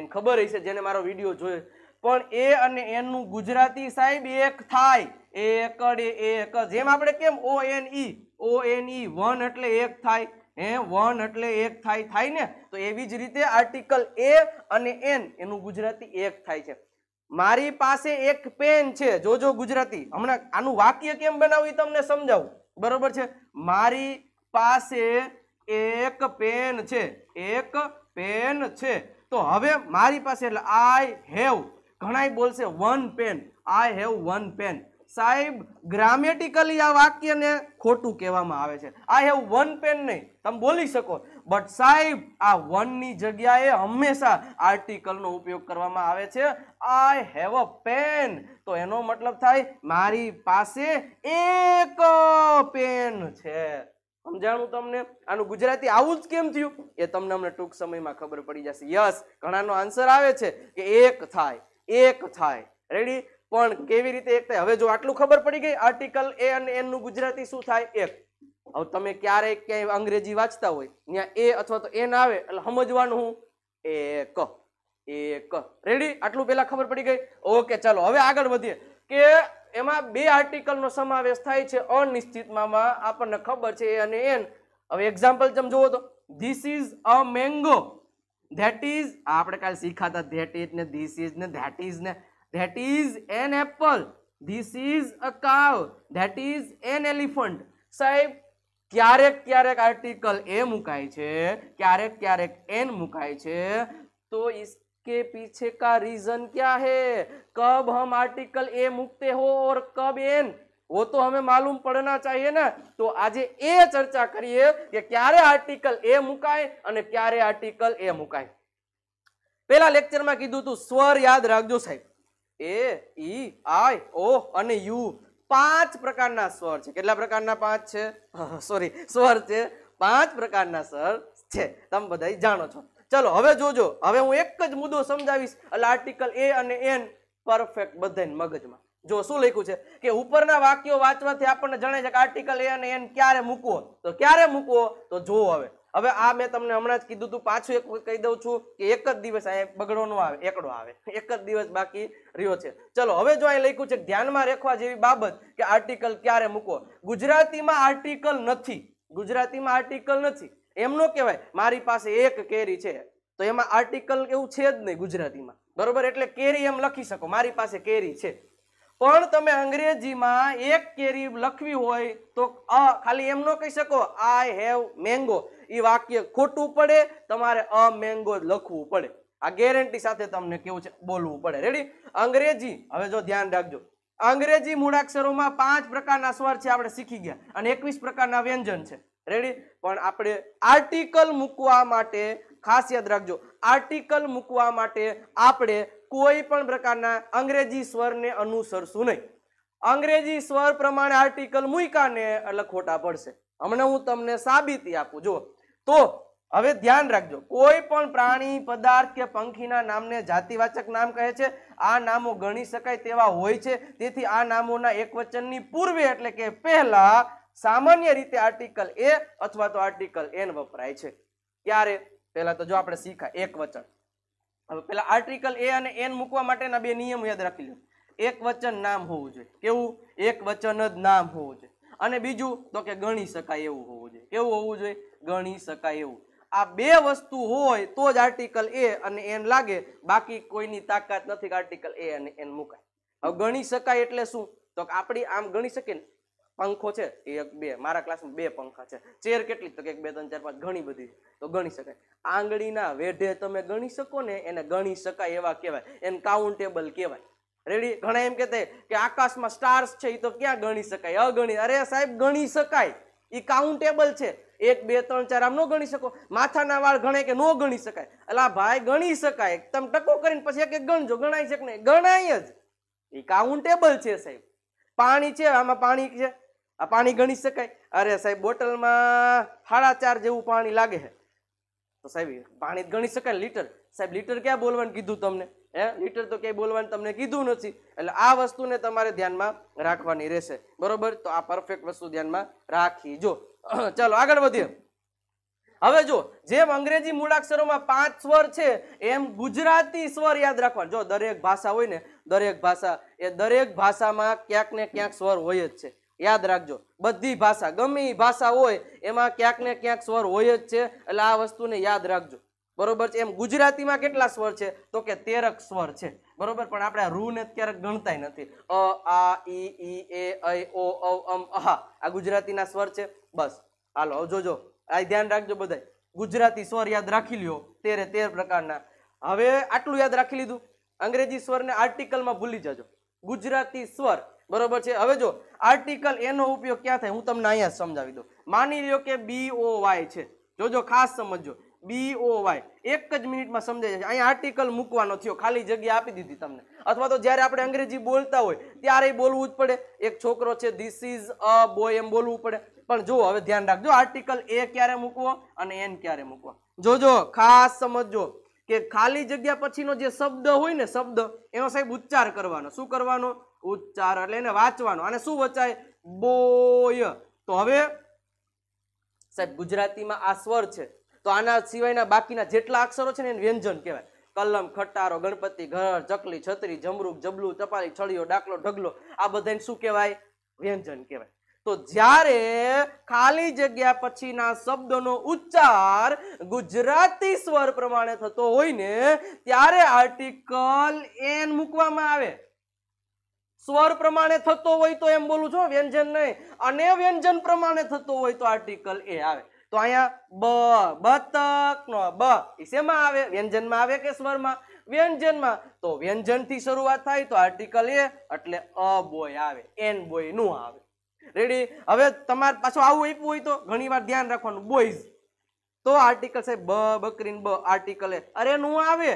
એને ખબર હશે જેને મારો વિડીયો જોયો પણ એ અને એનનું ગુજરાતી સાહેબ એક થાય એકડ એક જેમ આપણે કેમ O N E O N E one એટલે એક થાય એ વન એટલે એક થાય થાય ને તો એવી જ રીતે આર્ટિકલ એ અને એન એનું ગુજરાતી એક થાય છે મારી પાસે એક પેન છે જોજો ગુજરાતી હમણાં આનું વાક્ય કેમ બનાવ્યું તમને સમજાવું બરોબર છે મારી પાસે એક પેન છે એક પેન છે તો હવે મારી પાસે એટલે આઈ હેવ ઘણાય બોલશે one pen I have one pen સાહેબ ગ્રામેટિકલી આ વાક્યને ખોટું કહેવામાં આવે છે આઈ હેવ વન પેન નહીં તમે બોલી શકો બટ સાહેબ આ વનની જગ્યાએ હંમેશા આર્ટિકલનો ઉપયોગ કરવામાં આવે છે આઈ હેવ અ પેન તો એનો મતલબ થાય મારી પાસે એક પેન છે સમજાણું તમને આનું ગુજરાતી આવું જ કેમ થયું એ તમને અમને ટૂંક સમયમાં ખબર પડી જશે યસ ઘણાનો આન્સર આવે છે કે એક થાય એક થાય રેડી પણ કેવી રીતે એક થાય હવે જો આટલું ખબર પડી ગઈ આર્ટિકલ એ અને એનનું ગુજરાતી શું થાય એક હવે તમે ક્યારેય ક્યાંય અંગ્રેજી વાંચતા હોય ત્યાં એ અથવા તો એન આવે એટલે સમજવાનું હું એક એક રેડી આટલું પહેલા ખબર પડી ગઈ ઓકે ચાલો હવે આગળ વધીએ કે એમાં બે આર્ટિકલનો સમાવેશ થાય છે અનિશ્ચિતમાં આપણને ખબર છે એ અને એન હવે એક્ઝામ્પલ જેમ જુઓ તો this is a mango that is આપણે કાલે શીખાતા ધેટ ઇઝ ને ધીસ ઇઝ ને ધેટ ઇઝ ને that is an apple this is a cow that is an elephant સાહેબ ક્યારેક ક્યારેક આર્ટિકલ એ મુકાય છે ક્યારેક ક્યારેક એન મુકાય છે તો इसके પીછે કા રીઝન क्या હે કબ હમ આર્ટિકલ એ मुकते હો ઓર કબ એન वो તો હમે માલુમ પડના ચાહીએ ને તો આજે એ ચર્ચા કરીએ કે ક્યારે આર્ટિકલ એ મુકાય અને ક્યારે આર્ટિકલ એ મુકાય પહેલા લેક્ચરમાં કીધું તું સ્વર યાદ રાખજો સાહેબ એ ઈ આઈ ઓ અને યુ પાંચ પ્રકારના સ્વર છે કેટલા પ્રકારના પાંચ છે સોરી સ્વર છે પાંચ પ્રકારના સ્વર છે તમે બધા જાણો છો ચલો હવે જોજો હવે હું એક જ મુદ્દો સમજાવીશ એટલે આર્ટિકલ એ અને એન પરફેક્ટ બધાને મગજમાં જો શું લખ્યું છે કે ઉપરના વાક્યો વાંચવાથી આપણને જણાય છે કે આર્ટિકલ એ અને એન ક્યારે મૂકવો તો ક્યારે મૂકવો તો જો હવે હવે આ મેં તમને હમણાં જ કીધું હતું પાછું એક કહી દઉં છું કે એક જ દિવસ આ નો આવે એકડો આવે એક જ દિવસ બાકી રહ્યો છે ચલો હવે જો અહીં લખ્યું છે ધ્યાનમાં રાખવા જેવી બાબત કે આર્ટિકલ ક્યારે મૂકો ગુજરાતીમાં આર્ટિકલ નથી ગુજરાતીમાં આર્ટિકલ નથી એમનો કહેવાય મારી પાસે એક કેરી છે તો એમાં આર્ટિકલ એવું છે જ નહીં ગુજરાતીમાં બરોબર એટલે કેરી એમ લખી શકો મારી પાસે કેરી છે પણ તમે અંગ્રેજીમાં એક કેરી લખવી હોય તો ખાલી એમ ન કહી શકો આઈ હેવ મેંગો એ વાક્ય ખોટું પડે તમારે અ મેંગો લખવું પડે આ ગેરંટી સાથે તમને કેવું છે બોલવું પડે રેડી અંગ્રેજી હવે જો ધ્યાન રાખજો અંગ્રેજી મૂળાક્ષરોમાં પાંચ પ્રકારના સ્વર છે આપણે શીખી ગયા અને એકવીસ પ્રકારના વ્યંજન છે રેડી પણ આપણે આર્ટિકલ મૂકવા માટે ખાસ યાદ રાખજો આર્ટિકલ મૂકવા માટે આપણે કોઈ પણ પ્રકારના અંગ્રેજી સ્વરને અનુસરશું નહીં અંગ્રેજી સ્વર પ્રમાણે આર્ટિકલ મૂક્યા ને એટલે ખોટા પડશે હમણાં હું તમને સાબિતી આપું જો તો હવે ધ્યાન રાખજો કોઈ પણ પ્રાણી પદાર્થ કે પંખીના નામને જાતિવાચક નામ કહે છે આ નામો ગણી શકાય તેવા હોય છે તેથી આ નામોના એક વચનની પૂર્વે એટલે કે પહેલા સામાન્ય રીતે આર્ટિકલ એ અથવા તો આર્ટિકલ એન વપરાય છે ક્યારે પહેલા તો જો આપણે શીખાય એક વચન હવે પેલા આર્ટિકલ એ અને એન મૂકવા માટેના બે નિયમ યાદ રાખી લો એક વચન નામ હોવું જોઈએ કેવું એક વચન જ નામ હોવું જોઈએ અને બીજું તો કે ગણી શકાય એવું હોવું જોઈએ કેવું હોવું જોઈએ ગણી શકાય એવું આ બે વસ્તુ હોય તો જ આર્ટિકલ એ અને એન લાગે બાકી કોઈની તાકાત નથી આર્ટિકલ એ અને એન મુકાય હવે ગણી શકાય એટલે શું તો આપણી આમ ગણી શકીએ ને પંખો છે એક બે મારા ક્લાસમાં બે પંખા છે ચેર કેટલી તો કે એક બે ત્રણ ચાર પાંચ ઘણી બધી તો ગણી શકાય આંગળીના વેઢે તમે ગણી શકો ને એને ગણી શકાય એવા કહેવાય એને કાઉન્ટેબલ કહેવાય રેડી ઘણા એમ કહેતા કે આકાશમાં સ્ટાર્સ છે એ તો ક્યાં ગણી શકાય અગણી અરે સાહેબ ગણી શકાય એ કાઉન્ટેબલ છે એક બે ત્રણ ચાર આમ ન ગણી શકો માથાના વાળ ગણે કે ન ગણી શકાય એટલે ભાઈ ગણી શકાય તમે ટકો કરીને પછી એક ગણજો ગણાય છે કે નહીં ગણાય જ એ કાઉન્ટેબલ છે સાહેબ પાણી છે આમાં પાણી છે આ પાણી ગણી શકાય અરે સાહેબ બોટલમાં સાડા ચાર જેવું પાણી લાગે છે તો સાહેબ પાણી ગણી શકાય લીટર સાહેબ લીટર ક્યાં બોલવાનું કીધું તમને હે લીટર તો ક્યાંય બોલવાનું તમને કીધું નથી એટલે આ વસ્તુને તમારે ધ્યાનમાં રાખવાની રહેશે બરોબર તો આ પરફેક્ટ વસ્તુ ધ્યાનમાં રાખી જો ચાલો આગળ વધીએ હવે જો જેમ અંગ્રેજી મૂળાક્ષરોમાં પાંચ સ્વર છે એમ ગુજરાતી સ્વર યાદ રાખવાનું જો દરેક ભાષા હોય ને દરેક ભાષા એ દરેક ભાષામાં ક્યાંક ને ક્યાંક સ્વર હોય જ છે યાદ રાખજો બધી ભાષા ગમે ભાષા હોય એમાં ક્યાંક ને ક્યાંક સ્વર હોય જ છે એટલે આ વસ્તુને યાદ રાખજો બરોબર છે એમ ગુજરાતીમાં કેટલા સ્વર છે તો કે તેરક સ્વર છે બરોબર પણ આપણે ઋને અત્યારે ગણતા નથી અ આ ઈ ઈ એ ઐ ઓ અમ અહા આ ગુજરાતીના સ્વર છે બસ હાલો જોજો આ ધ્યાન રાખજો બધાય ગુજરાતી સ્વર યાદ રાખી લ્યો તેરે તેર પ્રકારના હવે આટલું યાદ રાખી લીધું અંગ્રેજી સ્વરને આર્ટિકલમાં ભૂલી જજો ગુજરાતી સ્વર બરોબર છે હવે જો આર્ટિકલ એનો ઉપયોગ ક્યાં થાય હું તમને અહીંયા સમજાવી દઉં માની લ્યો કે બી ઓ વાય છે જોજો ખાસ સમજો બીઓ વાય એક જ મિનિટમાં સમજાઈ જશે અહીંયા આર્ટિકલ મૂકવાનો થયો ખાલી જગ્યા આપી દીધી તમને અથવા તો જ્યારે આપણે અંગ્રેજી બોલતા હોય ત્યારે બોલવું જ પડે એક છોકરો છે ધીસ ઇઝ અ બોય એમ બોલવું પડે પણ જો હવે ધ્યાન રાખજો આર્ટિકલ એ ક્યારે મૂકવો અને એન ક્યારે મૂકવો જોજો ખાસ સમજો કે ખાલી જગ્યા પછીનો જે શબ્દ હોય ને શબ્દ એનો સાહેબ ઉચ્ચાર કરવાનો શું કરવાનો ઉચ્ચાર એટલે એને વાંચવાનો અને શું વચાય બોય તો હવે સાહેબ ગુજરાતીમાં આ સ્વર છે તો આના સિવાયના બાકીના જેટલા અક્ષરો છે ને એને વ્યંજન કહેવાય કલમ ખટારો ગણપતિ ઘર ચકલી છત્રી જમરૂક જબલું ચપાલી છળીઓ ડાકલો ઢગલો આ બધાને શું કહેવાય વ્યંજન કહેવાય તો જ્યારે ખાલી જગ્યા પછીના શબ્દનો ઉચ્ચાર ગુજરાતી સ્વર પ્રમાણે થતો હોય ને ત્યારે આર્ટિકલ એન મૂકવામાં આવે સ્વર પ્રમાણે થતો હોય તો એમ બોલું છું વ્યંજન નહીં અને વ્યંજન પ્રમાણે થતો હોય તો આર્ટિકલ એ આવે તો અહીંયા બ બતક નો બ એ શેમાં આવે વ્યંજનમાં આવે કે સ્વરમાં વ્યંજનમાં તો વ્યંજનથી શરૂઆત થાય તો આર્ટિકલ એ એટલે અ બોય આવે એન બોય નું આવે રેડી હવે તમારે પાછું આવું આપ્યું હોય તો ઘણીવાર ધ્યાન રાખવાનું બોયઝ તો આર્ટિકલ છે બ બકરીન બ આર્ટિકલ એ અરે નું આવે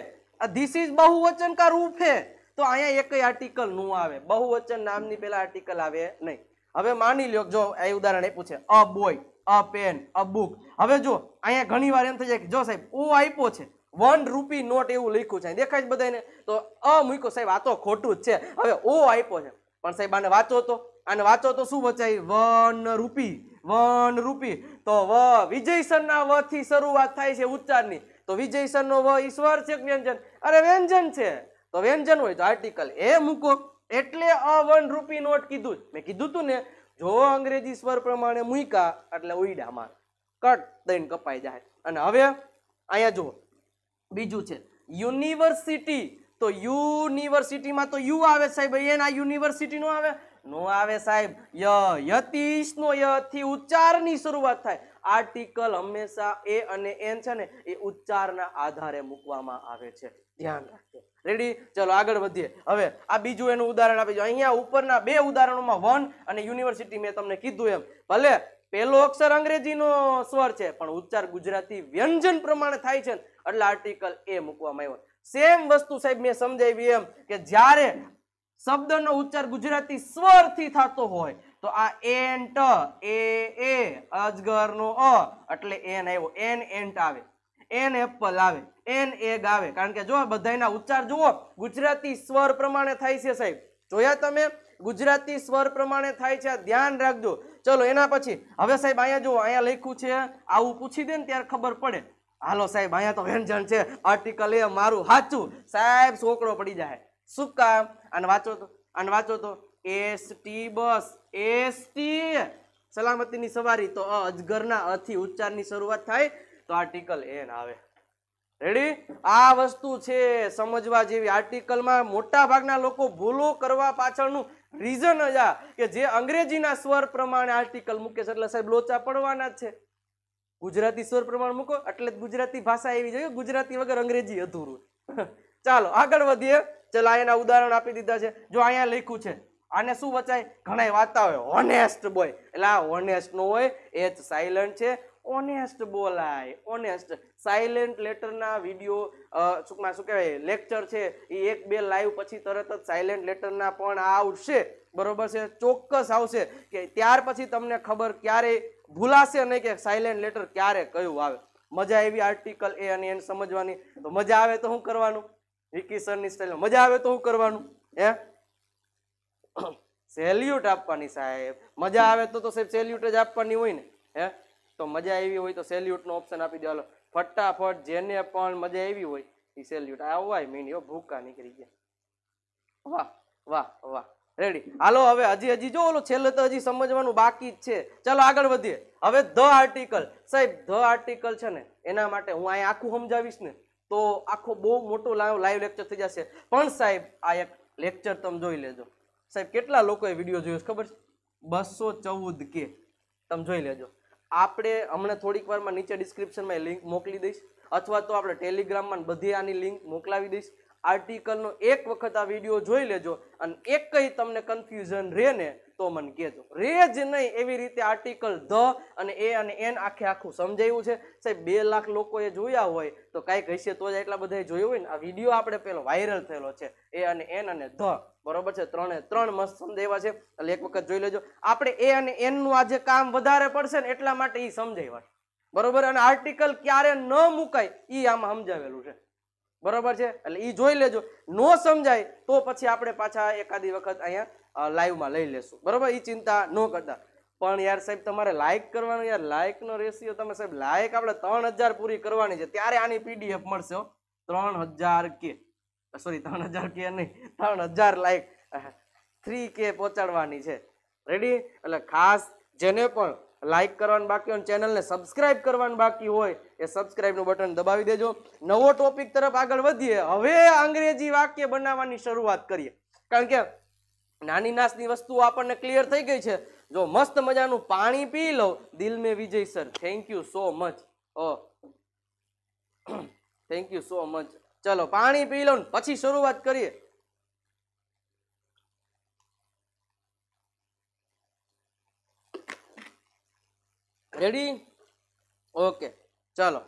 ધીસ ઇઝ બહુવચન કા રૂપ હે તો અહીંયા એક આર્ટિકલ નું આવે બહુવચન નામની પેલા આર્ટિકલ આવે નહીં હવે માની લ્યો જો એ ઉદાહરણ આપ્યું છે a boy a pen a book હવે જો અહીંયા ઘણી વાર એમ થઈ જાય કે જો સાહેબ ઓ આપ્યો છે વન રૂપી નોટ એવું લખ્યું છે દેખાય છે બધાને તો અ મૂક્યો સાહેબ આ તો ખોટું જ છે હવે ઓ આપ્યો છે પણ સાહેબ આને વાંચો તો આને વાંચો તો શું વચાય વન રૂપી વન રૂપી તો વ વિજયસરના વ થી શરૂઆત થાય છે ઉચ્ચારની તો વિજયસરનો વ ઈશ્વર છે વ્યંજન અરે વ્યંજન છે તો વ્યંજન હોય તો આર્ટિકલ એ મૂકો એટલે અ વન રૂપી નોટ કીધું મેં કીધું તું ને જો અંગ્રેજી સ્વર પ્રમાણે મૂક્યા એટલે ઉઈડામાં કટ દઈને કપાઈ જાય અને હવે અહીંયા જુઓ બીજું છે યુનિવર્સિટી તો યુનિવર્સિટીમાં તો યુ આવે સાહેબ એના યુનિવર્સિટીનો આવે નો આવે સાહેબ ય યતીશનો યથી થી ઉચ્ચારની શરૂઆત થાય આર્ટિકલ હંમેશા એ અને એન છે ને એ ઉચ્ચારના આધારે મૂકવામાં આવે છે ધ્યાન રાખજો રેડી ચલો આગળ વધીએ હવે આ બીજું એનું ઉદાહરણ આપી દો અહીંયા ઉપરના બે ઉદાહરણોમાં વન અને યુનિવર્સિટી મેં તમને કીધું એમ ભલે પહેલો અક્ષર અંગ્રેજીનો સ્વર છે પણ ઉચ્ચાર ગુજરાતી વ્યંજન પ્રમાણે થાય છે એટલે આર્ટિકલ એ મૂકવામાં આવ્યો સેમ વસ્તુ સાહેબ મેં સમજાવી એમ કે જ્યારે શબ્દનો ઉચ્ચાર ગુજરાતી સ્વરથી થતો હોય તો આ એન્ટ એ એ અજગરનો અ એટલે એન આવ્યો એન એન્ટ આવે એન એપલ આવે એન એ ગાવે કારણ કે જો બધાના ઉચ્ચાર જુઓ ગુજરાતી સ્વર પ્રમાણે થાય છે સાહેબ જોયા તમે ગુજરાતી સ્વર પ્રમાણે થાય છે ધ્યાન રાખજો ચલો એના પછી હવે સાહેબ અહીંયા જુઓ અહીંયા લખ્યું છે આવું પૂછી દે ને ત્યારે ખબર પડે હાલો સાહેબ અહીંયા તો વ્યંજન છે આર્ટિકલ એ મારું સાચું સાહેબ છોકરો પડી જાય શું કામ અને વાંચો તો અને વાંચો તો S T bus S ST સલામતીની સવારી તો અજગરના અથી ઉચ્ચારની શરૂઆત થાય તો આર્ટિકલ એન આવે રેડી આ વસ્તુ છે સમજવા જેવી આર્ટિકલમાં મોટા ભાગના લોકો ભૂલો કરવા પાછળનું રીઝન જ આ કે જે અંગ્રેજીના સ્વર પ્રમાણે આર્ટિકલ મૂકે છે એટલે સાહેબ લોચા પડવાના જ છે ગુજરાતી સ્વર પ્રમાણ મૂકો એટલે ગુજરાતી ભાષા એવી જોઈએ ગુજરાતી વગર અંગ્રેજી અધૂરું ચાલો આગળ વધીએ ચાલો એના ઉદાહરણ આપી દીધા છે જો અહીંયા લખ્યું છે આને શું વચાય ઘણા વાતા હોય હોનેસ્ટ બોય એટલે આ હોનેસ્ટ નો હોય એ જ સાયલન્ટ છે ઓનેસ્ટ બોલાય ઓનેસ્ટ સાયલેન્ટ લેટરના વિડીયો શું શું કહેવાય લેક્ચર છે એ એક બે લાઈવ પછી તરત જ સાયલેન્ટ લેટરના પણ આવશે બરોબર છે ચોક્કસ આવશે કે ત્યાર પછી તમને ખબર ક્યારે ભૂલાશે નહીં કે સાયલેન્ટ લેટર ક્યારે કયું આવે મજા આવી આર્ટિકલ એ અને એને સમજવાની તો મજા આવે તો શું કરવાનું વિકી સરની સ્ટાઇલમાં મજા આવે તો શું કરવાનું હે સેલ્યુટ આપવાની સાહેબ મજા આવે તો તો સાહેબ સેલ્યુટ જ આપવાની હોય ને હે તો મજા આવી હોય તો સેલ્યુટ નો ઓપ્શન આપી દેવાનો ફટાફટ જેને પણ મજા આવી હોય એ સેલ્યુટ આવવાય મીંડીઓ ભૂકા નીકળી ગયા વાહ વાહ વાહ રેડી હાલો હવે હજી હજી જો ઓલો છેલ્લે તો હજી સમજવાનું બાકી જ છે ચાલો આગળ વધીએ હવે ધ આર્ટિકલ સાહેબ ધ આર્ટિકલ છે ને એના માટે હું અહીંયા આખું સમજાવીશ ને તો આખો બહુ મોટો લાઈવ લેક્ચર થઈ જશે પણ સાહેબ આ એક લેક્ચર તમે જોઈ લેજો સાહેબ કેટલા લોકોએ વિડીયો જોયો ખબર છે બસો ચૌદ કે તમે જોઈ લેજો આપણે હમણાં થોડીક વારમાં નીચે ડિસ્ક્રિપ્શનમાં લિંક મોકલી દઈશ અથવા તો આપણે ટેલિગ્રામમાં બધી આની લિંક મોકલાવી દઈશ આર્ટિકલનો એક વખત આ વિડીયો જોઈ લેજો અને એક કંઈ તમને કન્ફ્યુઝન રહે ને તો મને કહેજો રે જ નહીં એવી રીતે આર્ટિકલ ધ અને એ અને એન આખે આખું સમજાયું છે સાહેબ બે લાખ લોકોએ જોયા હોય તો કાંઈક હશે તો જ એટલા બધાએ જોયું હોય ને આ વિડીયો આપણે પેલો વાયરલ થયેલો છે એ અને એન અને ધ બરોબર છે ત્રણે ત્રણ મસ્ત છંદ એવા છે એટલે એક વખત જોઈ લેજો આપણે એ અને એનનું આજે કામ વધારે પડશે ને એટલા માટે એ સમજાવ્યા બરોબર અને આર્ટિકલ ક્યારે ન મુકાય એ આમાં સમજાવેલું છે બરોબર છે એટલે એ જોઈ લેજો ન સમજાય તો પછી આપણે પાછા એકાદી વખત અહીંયા લાઈવમાં લઈ લેશું બરોબર એ ચિંતા ન કરતા પણ યાર સાહેબ તમારે લાઇક કરવાનું યાર લાઇકનો રેશિયો તમે સાહેબ લાઇક આપણે ત્રણ પૂરી કરવાની છે ત્યારે આની પીડીએફ મળશે ત્રણ હજાર કે સોરી ત્રણ હજાર કે નહીં ત્રણ હજાર લાઈક થ્રી કે પહોંચાડવાની છે રેડી એટલે ખાસ જેને પણ લાઈક કરવાનું બાકી હોય ચેનલને સબસ્ક્રાઇબ કરવાનું બાકી હોય એ સબસ્ક્રાઇબનું બટન દબાવી દેજો નવો ટોપિક તરફ આગળ વધીએ હવે અંગ્રેજી વાક્ય બનાવવાની શરૂઆત કરીએ કારણ કે નાની નાસની વસ્તુઓ આપણને ક્લિયર થઈ ગઈ છે જો મસ્ત મજાનું પાણી પી લો દિલ મેં Vijay sir thank you so much oh thank you so much ચલો પાણી પી લો પછી શરૂઆત કરીએ રેડી ઓકે ચલો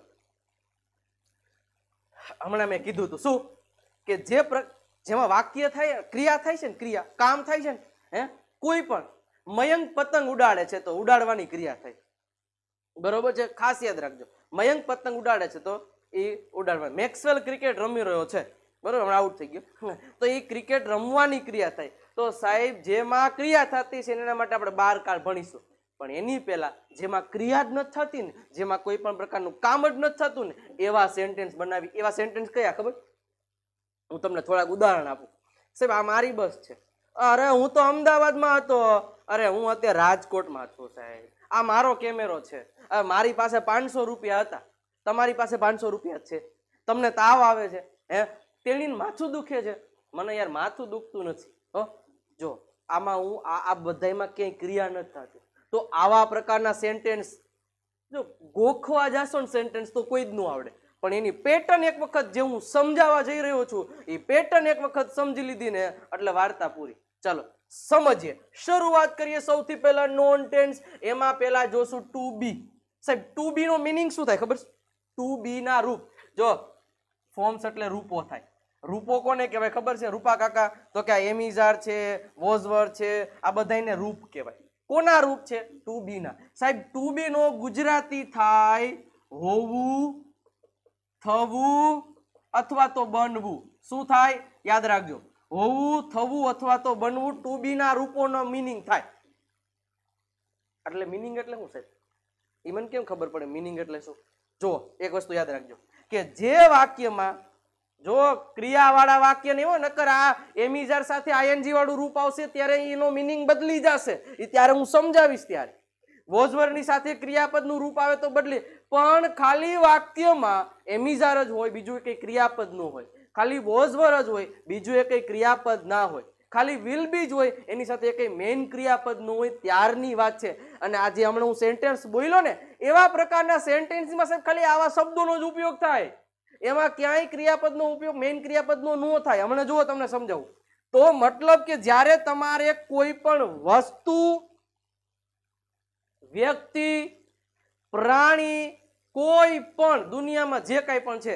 હમણાં મેં કીધું હતું શું કે જે જેમાં વાક્ય થાય ક્રિયા થાય છે ને ક્રિયા કામ થાય છે ને હે કોઈ પણ મયંક પતંગ ઉડાડે છે તો ઉડાડવાની ક્રિયા થાય બરોબર છે ખાસ યાદ રાખજો મયંક પતંગ ઉડાડે છે તો એ ઉડાડવા મેક્સવેલ ક્રિકેટ રમી રહ્યો છે બરાબર હમણાં આઉટ થઈ ગયો તો એ ક્રિકેટ રમવાની ક્રિયા થાય તો સાહેબ જેમાં ક્રિયા થતી છે એના માટે આપણે બાર કાળ ભણીશું પણ એની પહેલાં જેમાં ક્રિયા જ નથી થતી ને જેમાં કોઈ પણ પ્રકારનું કામ જ નથી થતું ને એવા સેન્ટેન્સ બનાવી એવા સેન્ટેન્સ કયા ખબર હું તમને થોડાક ઉદાહરણ આપું સાહેબ આ મારી બસ છે અરે હું તો અમદાવાદમાં હતો અરે હું અત્યારે રાજકોટમાં છું સાહેબ આ મારો કેમેરો છે મારી પાસે પાંચસો રૂપિયા હતા તમારી પાસે પાંચસો રૂપિયા છે તમને તાવ આવે છે હે તેણી માથું દુખે છે મને યાર માથું દુખતું નથી હો જો આમાં હું આ આ બધામાં ક્યાંય ક્રિયા નથી થતી તો આવા પ્રકારના સેન્ટેન્સ જો ગોખવા જશો ને સેન્ટેન્સ તો કોઈ જ ન આવડે પણ એની પેટર્ન એક વખત જે હું સમજાવવા જઈ રહ્યો છું એ પેટર્ન એક વખત સમજી લીધી ને એટલે વાર્તા પૂરી ચાલો સમજીએ શરૂઆત કરીએ સૌથી પહેલા નોન ટેન્સ એમાં પહેલા જોશું ટુ બી સાહેબ ટુ બી નો મિનિંગ શું થાય ખબર છે ટુ બી ના રૂપ જો ફોર્મ્સ એટલે રૂપો થાય રૂપો કોને કહેવાય ખબર છે રૂપા કાકા તો કે આ એમિઝાર છે વોઝવર છે આ બધાને રૂપ કહેવાય કોના રૂપ છે ટુ બીના સાહેબ ટુ બીનો ગુજરાતી થાય હોવું થવું અથવા તો બનવું શું થાય યાદ રાખજો હોવું થવું અથવા તો બનવું ટુ બીના રૂપોનો મિનિંગ થાય એટલે મિનિંગ એટલે શું સાહેબ એ કેમ ખબર પડે મિનિંગ એટલે શું જો એક વસ્તુ યાદ રાખજો કે જે વાક્યમાં જો ક્રિયાવાળા વાક્ય નહીં હોય નકર આ એમિઝાર સાથે આઈએનજી વાળું રૂપ આવશે ત્યારે એનો મિનિંગ બદલી જશે એ ત્યારે હું સમજાવીશ ત્યારે વોઝવરની સાથે ક્રિયાપદનું રૂપ આવે તો બદલી પણ ખાલી વાક્યમાં એમિઝાર જ હોય બીજું કંઈ ક્રિયાપદ ન હોય ખાલી વોઝવર જ હોય બીજું એ કંઈ ક્રિયાપદ ના હોય ખાલી વિલ બી જ હોય એની સાથે કંઈ મેઇન ક્રિયાપદ ન હોય ત્યારની વાત છે અને આજે હમણાં હું સેન્ટેન્સ બોલ્યો ને એવા પ્રકારના સેન્ટેન્સમાં સાહેબ ખાલી આવા શબ્દોનો જ ઉપયોગ થાય એમાં ક્યાંય ક્રિયાપદનો ઉપયોગ મેઇન ક્રિયાપદનો ન થાય હમણાં જુઓ તમને સમજાવું તો મતલબ કે જ્યારે તમારે કોઈ પણ વસ્તુ વ્યક્તિ પ્રાણી કોઈ પણ દુનિયામાં જે કાંઈ પણ છે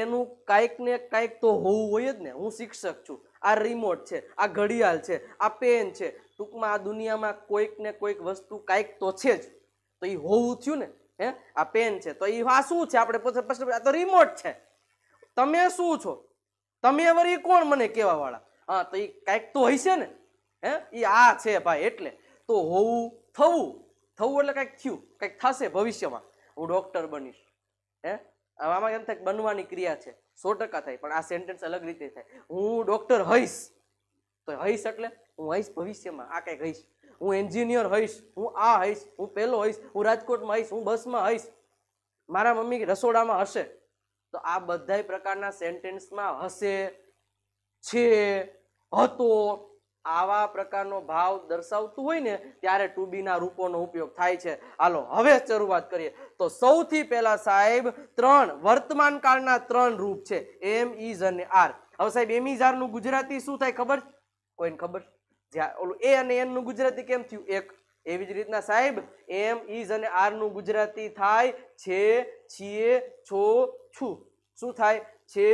એનું કાંઈક ને કાંઈક તો હોવું હોય જ ને હું શિક્ષક છું આ રિમોટ છે આ ઘડિયાળ છે આ પેન છે ટૂંકમાં આ દુનિયામાં કોઈક ને કોઈક વસ્તુ કાંઈક તો છે જ તો એ હોવું થયું ને હે આ પેન છે તો એ આ શું છે આપણે પ્રશ્ન આ તો રિમોટ છે તમે શું છો તમે વળી કોણ મને કહેવા વાળા હા તો એ કાંઈક તો હશે ને હે એ આ છે ભાઈ એટલે તો હોવું થવું થવું એટલે કાંઈક થયું કંઈક થશે ભવિષ્યમાં હું ડૉક્ટર બનીશ હે આમાં એમ થાય બનવાની ક્રિયા છે સો ટકા થાય પણ આ સેન્ટેન્સ અલગ રીતે થાય હું ડૉક્ટર હઈશ તો હઈશ એટલે હું હઈશ ભવિષ્યમાં આ કંઈક હઈશ હું એન્જિનિયર હઈશ હું આ હઈશ હું પહેલો હઈશ હું રાજકોટમાં હઈશ હું બસમાં હઈશ મારા મમ્મી રસોડામાં હશે તો આ બધા પ્રકારના સેન્ટેન્સમાં હશે છે હતો આવા પ્રકારનો ભાવ દર્શાવતું હોય ને ત્યારે ટુબીના રૂપોનો ઉપયોગ થાય છે હાલો હવે શરૂઆત કરીએ તો સૌથી પહેલા સાહેબ ત્રણ વર્તમાન કાળના ત્રણ રૂપ છે એમ ઇઝ e, અને આર હવે સાહેબ એમ ઇઝ e, આરનું ગુજરાતી શું થાય ખબર કોઈને ખબર જ્યાં ઓલું એ અને એનનું ગુજરાતી કેમ થયું એક એવી જ રીતના સાહેબ એમ ઇઝ અને આરનું ગુજરાતી થાય છે છીએ છો છું શું થાય છે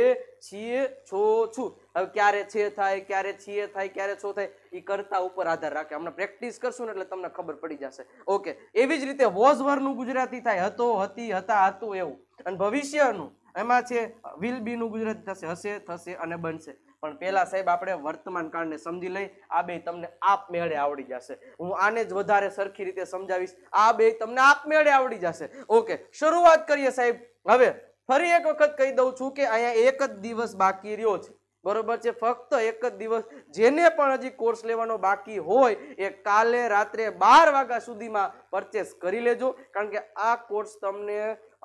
છીએ છો છું હવે ક્યારે છે થાય ક્યારે છીએ થાય ક્યારે છો થાય એ કરતા ઉપર આધાર રાખે હમણાં પ્રેક્ટિસ કરશું ને એટલે તમને ખબર પડી જશે ઓકે એવી જ રીતે વોઝ વરનું ગુજરાતી થાય હતો હતી હતા હતું એવું અને ભવિષ્યનું એમાં છે વિલ બીનું ગુજરાતી થશે હશે થશે અને બનશે પણ પહેલાં સાહેબ આપણે વર્તમાન કાળને સમજી લઈ આ બે તમને આપમેળે આવડી જશે હું આને જ વધારે સરખી રીતે સમજાવીશ આ બે તમને આપમેળે આવડી જશે ઓકે શરૂઆત કરીએ સાહેબ હવે ફરી એક વખત કહી દઉં છું કે અહીંયા એક જ દિવસ બાકી રહ્યો છે બરોબર છે ફક્ત એક જ દિવસ જેને પણ હજી કોર્સ લેવાનો બાકી હોય એ કાલે રાત્રે બાર વાગ્યા સુધીમાં પરચેસ કરી લેજો કારણ કે આ કોર્સ તમને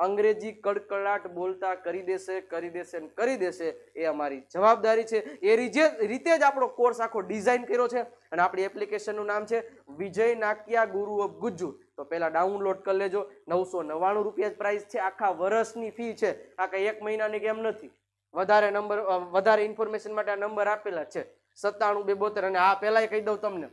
અંગ્રેજી કડકડાટ બોલતા કરી દેશે કરી દેશે ને કરી દેશે એ અમારી જવાબદારી છે એ રીતે રીતે જ આપણો કોર્સ આખો ડિઝાઇન કર્યો છે અને આપણી એપ્લિકેશનનું નામ છે વિજય નાકિયા ગુરુ ઓફ ગુજ્જુ તો પહેલાં ડાઉનલોડ કરી લેજો નવસો નવ્વાણું રૂપિયા જ પ્રાઇસ છે આખા વર્ષની ફી છે આ કંઈ એક મહિનાની કેમ નથી વધારે નંબર વધારે ઇન્ફોર્મેશન માટે આ નંબર આપેલા છે સત્તાણું બે બોતેર અને આ પહેલાંય કહી દઉં તમને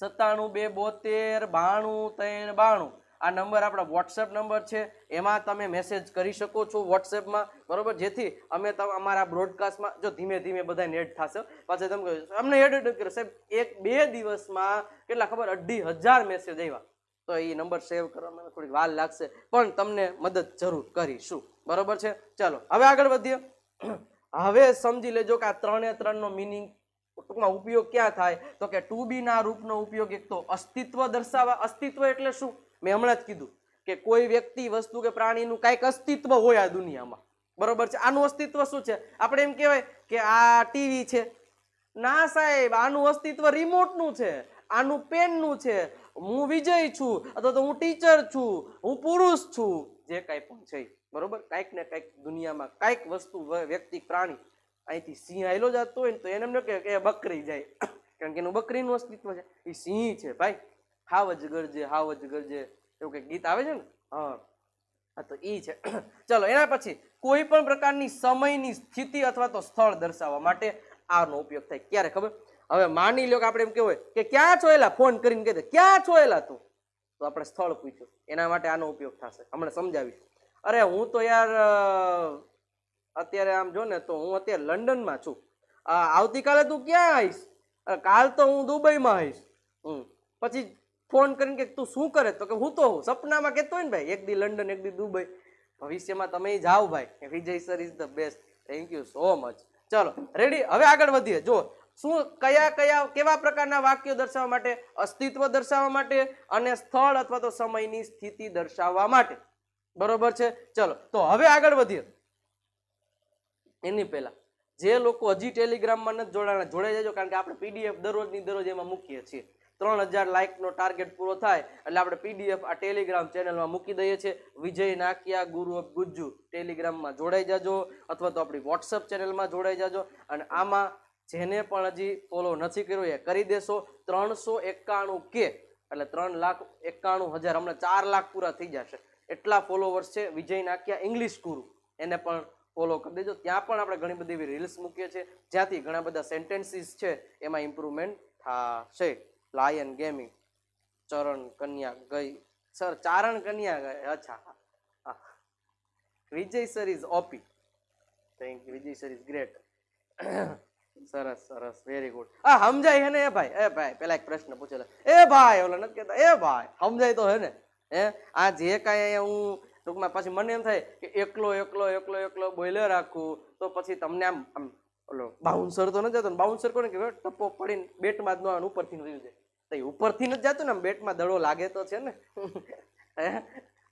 સત્તાણું બે બોતેર બાણું ત્રણ બાણું આ નંબર આપણા વોટ્સએપ નંબર છે એમાં તમે મેસેજ કરી શકો છો વોટ્સએપમાં બરોબર જેથી અમે અમારા બ્રોડકાસ્ટમાં જો ધીમે ધીમે બધા નેટ થશે પાછળ તમે કહ્યું અમને એડ કરો સાહેબ એક બે દિવસમાં કેટલા ખબર અઢી હજાર મેસેજ આવ્યા તો એ નંબર સેવ કરવામાં થોડીક વાર લાગશે પણ તમને મદદ જરૂર કરીશું બરોબર છે ચાલો હવે આગળ વધીએ હવે સમજી લેજો કે આ ત્રણે ત્રણનો મિનિંગ ટૂંકમાં ઉપયોગ ક્યાં થાય તો કે ટુ બીના રૂપનો ઉપયોગ એક તો અસ્તિત્વ દર્શાવવા અસ્તિત્વ એટલે શું મેં હમણાં જ કીધું કે કોઈ વ્યક્તિ વસ્તુ કે પ્રાણીનું કાંઈક અસ્તિત્વ હોય આ દુનિયામાં બરોબર છે આનું અસ્તિત્વ શું છે આપણે એમ કહેવાય કે આ ટીવી છે ના સાહેબ આનું અસ્તિત્વ રિમોટનું છે આનું પેનનું છે હું વિજય છું અથવા તો હું ટીચર છું હું પુરુષ છું જે કાંઈ પણ છે બરોબર કાંઈક ને કાંઈક દુનિયામાં કાંઈક વસ્તુ વ્યક્તિ પ્રાણી અહીંથી સિંહ આવેલો જતો હોય ને તો એને એમ ન કે બકરી જાય કારણ કે એનું બકરીનું અસ્તિત્વ છે એ સિંહ છે ભાઈ હાવ જ ગરજે હાવ જ ગરજે એવું કંઈક ગીત આવે છે ને હા તો એ છે ચલો એના પછી કોઈ પણ પ્રકારની સમયની સ્થિતિ અથવા તો સ્થળ દર્શાવવા માટે આનો ઉપયોગ થાય ક્યારે ખબર હવે માની લો કે આપણે એમ કહેવાય કે ક્યાં છો એલા ફોન કરીને કહે દે ક્યાં છો એલા તું તો આપણે સ્થળ પૂછ્યું એના માટે આનો ઉપયોગ થશે હમણાં સમજાવીશ અરે હું તો યાર અત્યારે આમ જો ને તો હું અત્યારે લંડનમાં છું આવતીકાલે તું ક્યાં આવીશ કાલ તો હું દુબઈમાં આવીશ હમ પછી ફોન કરીને કે તું શું કરે તો કે હું તો હું સપનામાં કહેતો હોય ને ભાઈ એક દી લંડન એક દી દુબઈ ભવિષ્યમાં તમે જાઓ ભાઈ Vijay sir is the best thank you so much ચલો રેડી હવે આગળ વધીએ જો શું કયા કયા કેવા પ્રકારના વાક્યો દર્શાવવા માટે અસ્તિત્વ દર્શાવવા માટે અને સ્થળ અથવા તો સમયની સ્થિતિ દર્શાવવા માટે બરોબર છે ચલો તો હવે આગળ વધીએ એની પહેલા જે લોકો હજી ટેલિગ્રામમાં નથી જોડાણા જોડાઈ જજો કારણ કે આપણે પીડીએફ દરરોજની દરરોજ એમાં મૂકીએ છીએ ત્રણ હજાર લાઇકનો ટાર્ગેટ પૂરો થાય એટલે આપણે પીડીએફ આ ટેલિગ્રામ ચેનલમાં મૂકી દઈએ છીએ વિજય નાકિયા ગુરુ ઓફ ગુજ્જુ ટેલિગ્રામમાં જોડાઈ જાજો અથવા તો આપણી વોટ્સઅપ ચેનલમાં જોડાઈ જાજો અને આમાં જેને પણ હજી ફોલો નથી કર્યો એ કરી દેશો ત્રણસો એકાણું કે એટલે ત્રણ લાખ એકાણું હજાર હમણાં ચાર લાખ પૂરા થઈ જશે એટલા ફોલોવર્સ છે વિજય નાકિયા ઇંગ્લિશ ગુરુ એને પણ ફોલો કરી દેજો ત્યાં પણ આપણે ઘણી બધી એવી રીલ્સ મૂકીએ છીએ જ્યાંથી ઘણા બધા સેન્ટેન્સીસ છે એમાં ઇમ્પ્રુવમેન્ટ થશે લાયન ગેમિંગ ચરણ કન્યા ગઈ સર ચારણ કન્યા ગઈ અચ્છા Vijay sir is OP thank you Vijay sir is great સરસ સરસ વેરી ગુડ આ સમજાય હે ને એ ભાઈ એ ભાઈ પેલા એક પ્રશ્ન પૂછેલો એ ભાઈ ઓલા નથી કહેતા એ ભાઈ સમજાય તો હે ને હે આ જે કાંઈ અહીંયા હું ટૂંકમાં પછી મને એમ થાય કે એકલો એકલો એકલો એકલો બોલે રાખું તો પછી તમને આમ આમ ઓલો બાઉન્સર તો નથી જતો બાઉન્સર કોને કે ટપ્પો પડીને બેટમાં જ ન ઉપરથી રહ્યું જાય તો એ ઉપરથી નથી જતું ને બેટમાં દડો લાગે તો છે ને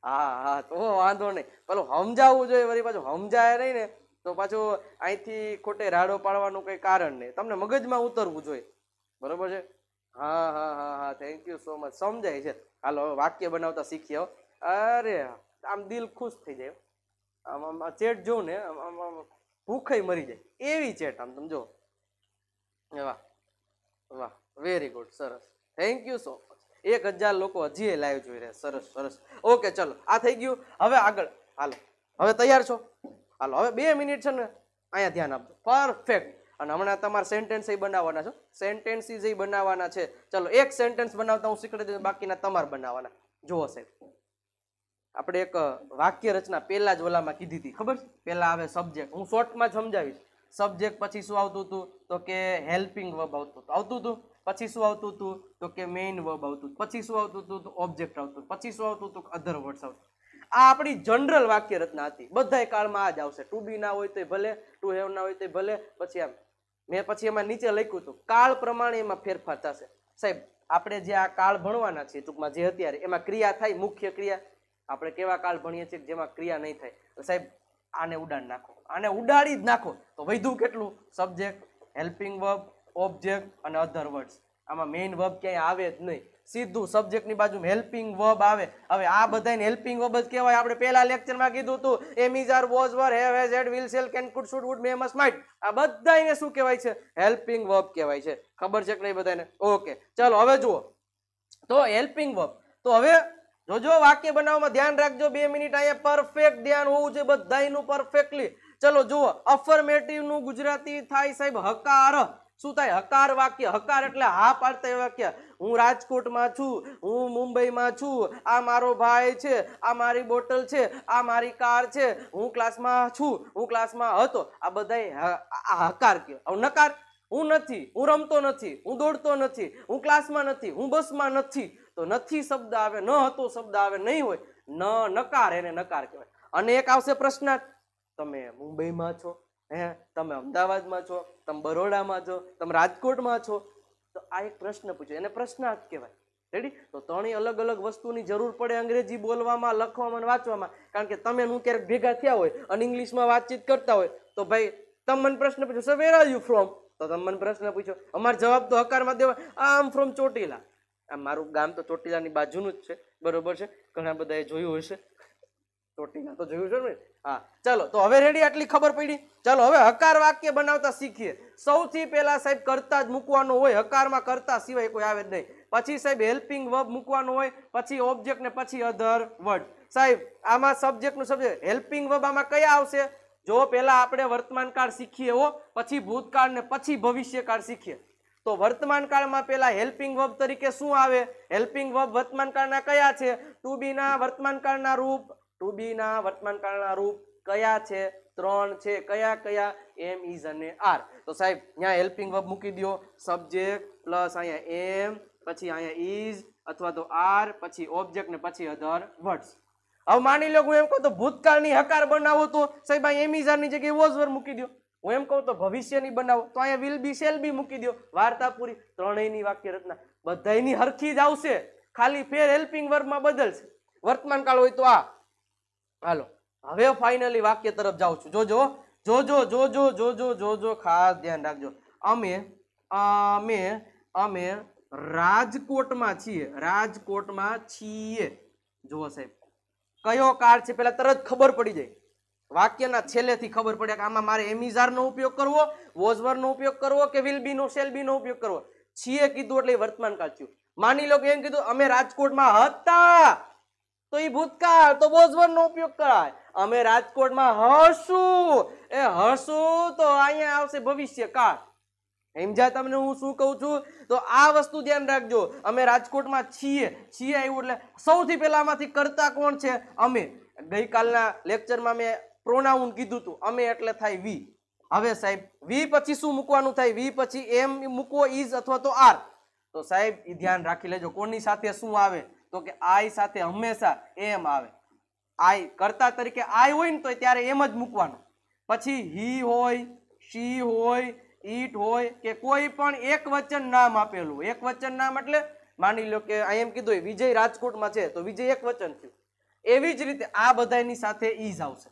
હા હા તો વાંધો નહીં પેલું સમજાવવું જોઈએ વળી પાછું સમજાય નહીં ને તો પાછું અહીંથી ખોટે રાડો પાડવાનું કંઈ કારણ નહીં તમને મગજમાં ઉતરવું જોઈએ બરોબર છે હા હા હા હા થેન્ક યુ સો મચ સમજાય છે હાલો વાક્ય બનાવતા શીખ્યો અરે આમ દિલ ખુશ થઈ જાય આમ આમ ચેટ જોઉં ને આમ આમ ભૂખે મરી જાય એવી ચેટ આમ તમે જો વાહ વાહ વેરી ગુડ સરસ થેન્ક યુ સો મચ એક હજાર લોકો હજી લાઈવ જોઈ રહ્યા સરસ સરસ ઓકે ચલો આ થઈ ગયું હવે આગળ હાલો હવે તૈયાર છો હાલો હવે બે મિનિટ છે ને અહીંયા ધ્યાન આપજો પરફેક્ટ અને હમણાં તમારા સેન્ટેન્સ એ બનાવવાના છો સેન્ટેન્સીસ એ બનાવવાના છે ચલો એક સેન્ટેન્સ બનાવતા હું શીખડી દઉં બાકીના તમારે બનાવવાના જુઓ સાહેબ આપણે એક વાક્ય રચના પહેલા જ ઓલામાં કીધી હતી ખબર છે પહેલા આવે સબ્જેક્ટ હું શોર્ટમાં સમજાવીશ સબ્જેક્ટ પછી શું આવતું હતું તો કે હેલ્પિંગ વર્બ આવતું હતું આવતું હતું પછી શું આવતું હતું તો કે મેઇન વર્બ આવતું પછી શું આવતું હતું તો ઓબ્જેક્ટ આવતું પછી શું આવતું હતું અધર વર્ડ્સ આવતું આ આપણી જનરલ વાક્ય રચના હતી બધાય કાળમાં આ જ આવશે ટુ બી ના હોય તો ભલે ટુ હેવ ના હોય તો ભલે પછી આમ મેં પછી એમાં નીચે લખ્યું હતું કાળ પ્રમાણે એમાં ફેરફાર થશે સાહેબ આપણે જે આ કાળ ભણવાના છીએ ટૂંકમાં જે અત્યારે એમાં ક્રિયા થાય મુખ્ય ક્રિયા આપણે કેવા કાળ ભણીએ છીએ જેમાં ક્રિયા નહીં થાય સાહેબ આને ઉડાડી નાખો આને ઉડાડી જ નાખો તો વધુ કેટલું સબ્જેક્ટ હેલ્પિંગ વર્બ ઓબ્જેક્ટ અને અધર વર્ડ્સ આમાં મેઇન વર્બ ક્યાંય આવે જ નહીં સીધું સબ્જેક્ટની બાજુ હેલ્પિંગ વર્બ આવે હવે આ બધાને હેલ્પિંગ વર્બ જ કહેવાય આપણે પહેલા લેક્ચરમાં કીધું હતું am is are was were have has had will shall can could should would may must might આ બધાને શું કહેવાય છે હેલ્પિંગ વર્બ કહેવાય છે ખબર છે કે નહીં બધાને ઓકે ચાલો હવે જુઓ તો હેલ્પિંગ વર્બ તો હવે જોજો વાક્ય બનાવવામાં ધ્યાન રાખજો બે મિનિટ અહીંયા પરફેક્ટ ધ્યાન હોવું છે બધાનું પરફેક્ટલી ચલો જુઓ અફર્મેટિવનું ગુજરાતી થાય સાહેબ હકાર શું થાય હકાર વાક્ય હકાર એટલે હા પાડતા વાક્ય હું રાજકોટમાં છું હું મુંબઈમાં છું આ મારો ભાઈ છે આ મારી બોટલ છે આ મારી કાર છે હું ક્લાસમાં છું હું ક્લાસમાં હતો આ બધા હકાર કે નકાર હું નથી હું રમતો નથી હું દોડતો નથી હું ક્લાસમાં નથી હું બસમાં નથી તો નથી શબ્દ આવે ન હતો શબ્દ આવે નહીં હોય ન નકાર એને નકાર કહેવાય અને એક આવશે પ્રશ્નાર્થ તમે મુંબઈમાં છો હે તમે અમદાવાદમાં છો તમે બરોડામાં છો તમે રાજકોટમાં છો તો આ એક પ્રશ્ન પૂછ્યો એને પ્રશ્નાર્થ કહેવાય રેડી તો ત્રણેય અલગ અલગ વસ્તુની જરૂર પડે અંગ્રેજી બોલવામાં લખવામાં અને વાંચવામાં કારણ કે તમે હું ક્યારેક ભેગા થયા હોય અને ઇંગ્લિશમાં વાતચીત કરતા હોય તો ભાઈ તમે મને પ્રશ્ન પૂછો sir where are you from તો તમે મને પ્રશ્ન પૂછ્યો અમારો જવાબ તો હકારમાં દેવાય આમ ફ્રોમ ચોટીલા આમ મારું ગામ તો ચોટીલાની બાજુનું જ છે બરોબર છે ઘણા બધાએ જોયું હશે ચોટીના તો જોયું છે ને હા ચાલો તો હવે રેડી આટલી ખબર પડી ચાલો હવે હકાર વાક્ય બનાવતા શીખીએ સૌથી પહેલા સાહેબ કરતા જ મૂકવાનો હોય હકારમાં કરતા સિવાય કોઈ આવે જ નહીં પછી સાહેબ હેલ્પિંગ વર્બ મૂકવાનું હોય પછી ઓબ્જેક્ટ ને પછી અધર વર્ડ સાહેબ આમાં સબ્જેક્ટનું સબ્જેક્ટ હેલ્પિંગ વર્બ આમાં કયા આવશે જો પહેલાં આપણે વર્તમાનકાળ શીખીએ હો પછી ભૂતકાળ ને પછી ભવિષ્યકાળ શીખીએ તો વર્તમાનકાળમાં પહેલા હેલ્પિંગ વર્બ તરીકે શું આવે હેલ્પિંગ વર્બ વર્તમાનકાળના કયા છે ટુ બીના વર્તમાનકાળના રૂપ ટુ બી બીના વર્તમાનકાળના રૂપ કયા છે ત્રણ છે કયા કયા એમ ઇઝ અને આર તો સાહેબ અહીંયા હેલ્પિંગ વર્બ મૂકી દો સબ્જેક્ટ પ્લસ અહીંયા એમ પછી અહીંયા ઇઝ અથવા તો આર પછી ઓબ્જેક્ટ ને પછી અધર વર્ડ્સ હવે માની લો હું એમ કહું તો ભૂતકાળની હકાર બનાવો તો સાહેબ આ એમ ઇઝ જગ્યાએ વોઝ વર મૂકી દો હું એમ કહું તો ભવિષ્યની બનાવો તો અહીંયા વિલ બી સેલ બી મૂકી દો વાર્તા પૂરી ત્રણેયની વાક્ય રચના બધાની હરખી જ આવશે ખાલી ફેર હેલ્પિંગ વર્બમાં બદલશે વર્તમાન કાળ હોય તો આ હાલો હવે ફાઇનલી વાક્ય તરફ જાઉં છું જોજો જોજો જોજો જોજો જોજો ખાસ ધ્યાન રાખજો અમે અમે અમે રાજકોટમાં છીએ રાજકોટમાં છીએ જુઓ સાહેબ કયો કાળ છે પેલા તરત ખબર પડી જાય વાક્યના છેલ્લેથી ખબર પડે કે આમાં મારે એમિઝારનો ઉપયોગ કરવો વોઝવરનો ઉપયોગ કરવો કે વિલ બીનો શેલ બીનો ઉપયોગ કરવો છીએ કીધું એટલે વર્તમાન કાળ થયું માની લો કે એમ કીધું અમે રાજકોટમાં હતા તો એ ભૂતકાળ તો બોઝવનનો ઉપયોગ કરાય અમે રાજકોટમાં હસું એ હસું તો અહીંયા આવશે ભવિષ્યકાળ હેમજા તમને હું શું કહું છું તો આ વસ્તુ ધ્યાન રાખજો અમે રાજકોટમાં છીએ છીએ આવ્યું એટલે સૌથી પહેલામાંથી કરતા કોણ છે અમે ગઈકાલના લેક્ચરમાં મેં પ્રોનાઉન કીધું હતું અમે એટલે થાય વી હવે સાહેબ વી પછી શું મૂકવાનું થાય વી પછી એમ મૂકવો ઇઝ અથવા તો આર તો સાહેબ એ ધ્યાન રાખી લેજો કોની સાથે શું આવે તો કે આઈ સાથે હંમેશા એમ આવે આઈ કરતા તરીકે આઈ હોય ને તો ત્યારે એમ જ મૂકવાનું પછી હી હોય શી હોય ઈટ હોય કે કોઈ પણ એક વચન નામ આપેલું એક વચન નામ એટલે માની લો કે એમ કીધું વિજય રાજકોટમાં છે તો વિજય એક વચન થયું એવી જ રીતે આ બધાની સાથે ઈઝ આવશે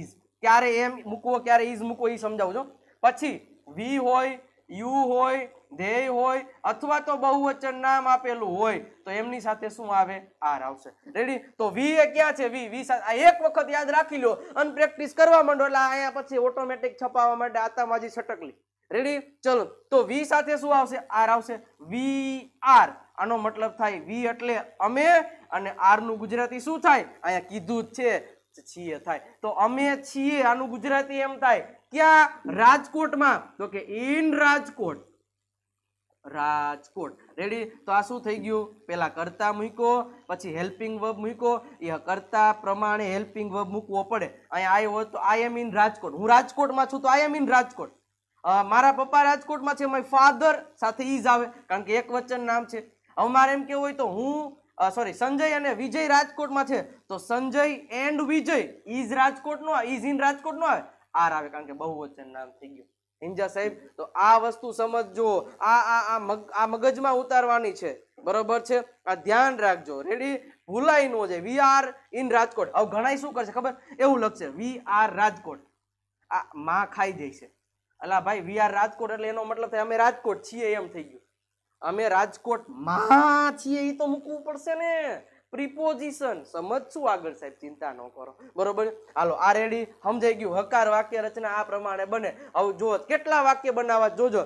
ઈઝ ક્યારે એમ મૂકવો ક્યારે ઈઝ મૂકવો એ સમજાવજો પછી વી હોય યુ હોય ધ્યેય હોય અથવા તો બહુવચન નામ આપેલું હોય તો એમની સાથે શું આવે આર આવશે રેડી તો વી એ ક્યાં છે વી વી આ એક વખત યાદ રાખી લો અને પ્રેક્ટિસ કરવા માંડો એટલે અહીંયા પછી ઓટોમેટિક છપાવવા માટે આતામાજી છટકલી રેડી ચલો તો વી સાથે શું આવશે આર આવશે વી આર આનો મતલબ થાય વી એટલે અમે અને આર નું ગુજરાતી શું થાય અહીંયા કીધું જ છે છીએ થાય તો અમે છીએ આનું ગુજરાતી એમ થાય ક્યાં રાજકોટમાં તો કે ઇન રાજકોટ રાજકોટ રેડી તો આ શું થઈ ગયું પહેલાં કરતા મૂક્યો પછી હેલ્પિંગ વર્બ મૂક્યો એ કરતા પ્રમાણે હેલ્પિંગ વર્બ મૂકવો પડે અહીંયા આવ્યો હોત તો આઈ એમ ઇન રાજકોટ હું રાજકોટમાં છું તો આઈ એમ ઇન રાજકોટ મારા પપ્પા રાજકોટમાં છે મારી ફાધર સાથે ઈજ આવે કારણ કે એક વચન નામ છે હવે મારે એમ કેવું હોય તો હું સોરી સંજય અને વિજય રાજકોટમાં છે તો સંજય એન્ડ વિજય ઇઝ રાજકોટનો ઇઝ ઇન રાજકોટનો આવે આર આવે કારણ કે બહુ વચન નામ થઈ ગયું હિંજા સાહેબ તો આ વસ્તુ સમજજો આ આ આ મગ આ મગજમાં ઉતારવાની છે બરોબર છે આ ધ્યાન રાખજો રેડી ભૂલાઈ ન જાય વી આર ઇન રાજકોટ હવે ઘણા શું કરશે ખબર એવું લખશે વી આર રાજકોટ આ માં ખાઈ જાય છે અલા ભાઈ વી આર રાજકોટ એટલે એનો મતલબ થાય અમે રાજકોટ છીએ એમ થઈ ગયું અમે રાજકોટ માં છીએ એ તો મૂકવું પડશે ને પ્રિપોઝિશન સમજશું આગળ સાહેબ ચિંતા ન કરો બરોબર હાલો આ રેડી સમજાઈ ગયું હકાર વાક્ય રચના આ પ્રમાણે બને હવે જો કેટલા વાક્ય બનાવવા જોજો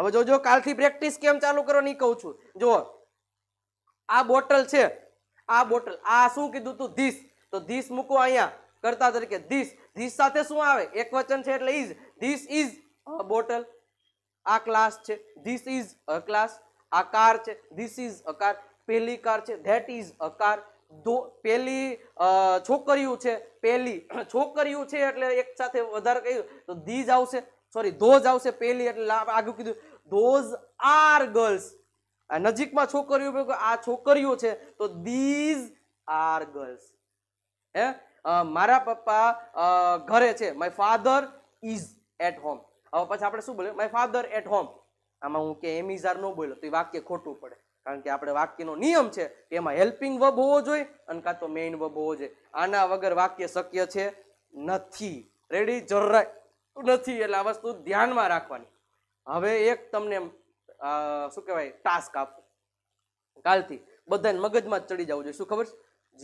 હવે જોજો કાલથી પ્રેક્ટિસ કેમ ચાલુ કરો નહીં કહું છું જો આ બોટલ છે આ બોટલ આ શું કીધું તું ધીસ તો ધીસ મૂકો અહીંયા કરતા તરીકે ધીસ ધીસ સાથે શું આવે એક વચન છે એટલે is this is a bottle આ ક્લાસ છે ધીસ ઇઝ અ ક્લાસ આ કાર છે ધીસ ઇઝ અ કાર પહેલી કાર છે ધેટ ઇઝ અ કાર દો પહેલી છોકરીઓ છે પહેલી છોકરીઓ છે એટલે એક સાથે વધારે કહ્યું તો ધીજ આવશે સોરી ધોઝ આવશે પહેલી એટલે આગળ કીધું ધોઝ આર ગર્લ્સ નજીકમાં છોકરીઓ આ છોકરીઓ છે તો ધીઝ આર ગર્લ્સ હે મારા પપ્પા ઘરે છે my father is at home હવે પછી આપણે શું બોલ્યું માય ફાધર એટ હોમ આમાં હું કે એમ ઇઝ આર ન બોલ્યો તો એ વાક્ય ખોટું પડે કારણ કે આપણે વાક્યનો નિયમ છે કે એમાં હેલ્પિંગ વબ હોવો જોઈએ અને કાં તો મેઇન વબ હોવો જોઈએ આના વગર વાક્ય શક્ય છે નથી રેડી જરાય નથી એટલે આ વસ્તુ ધ્યાનમાં રાખવાની હવે એક તમને શું કહેવાય ટાસ્ક આપો કાલથી બધાને મગજમાં જ ચડી જવું જોઈએ શું ખબર છે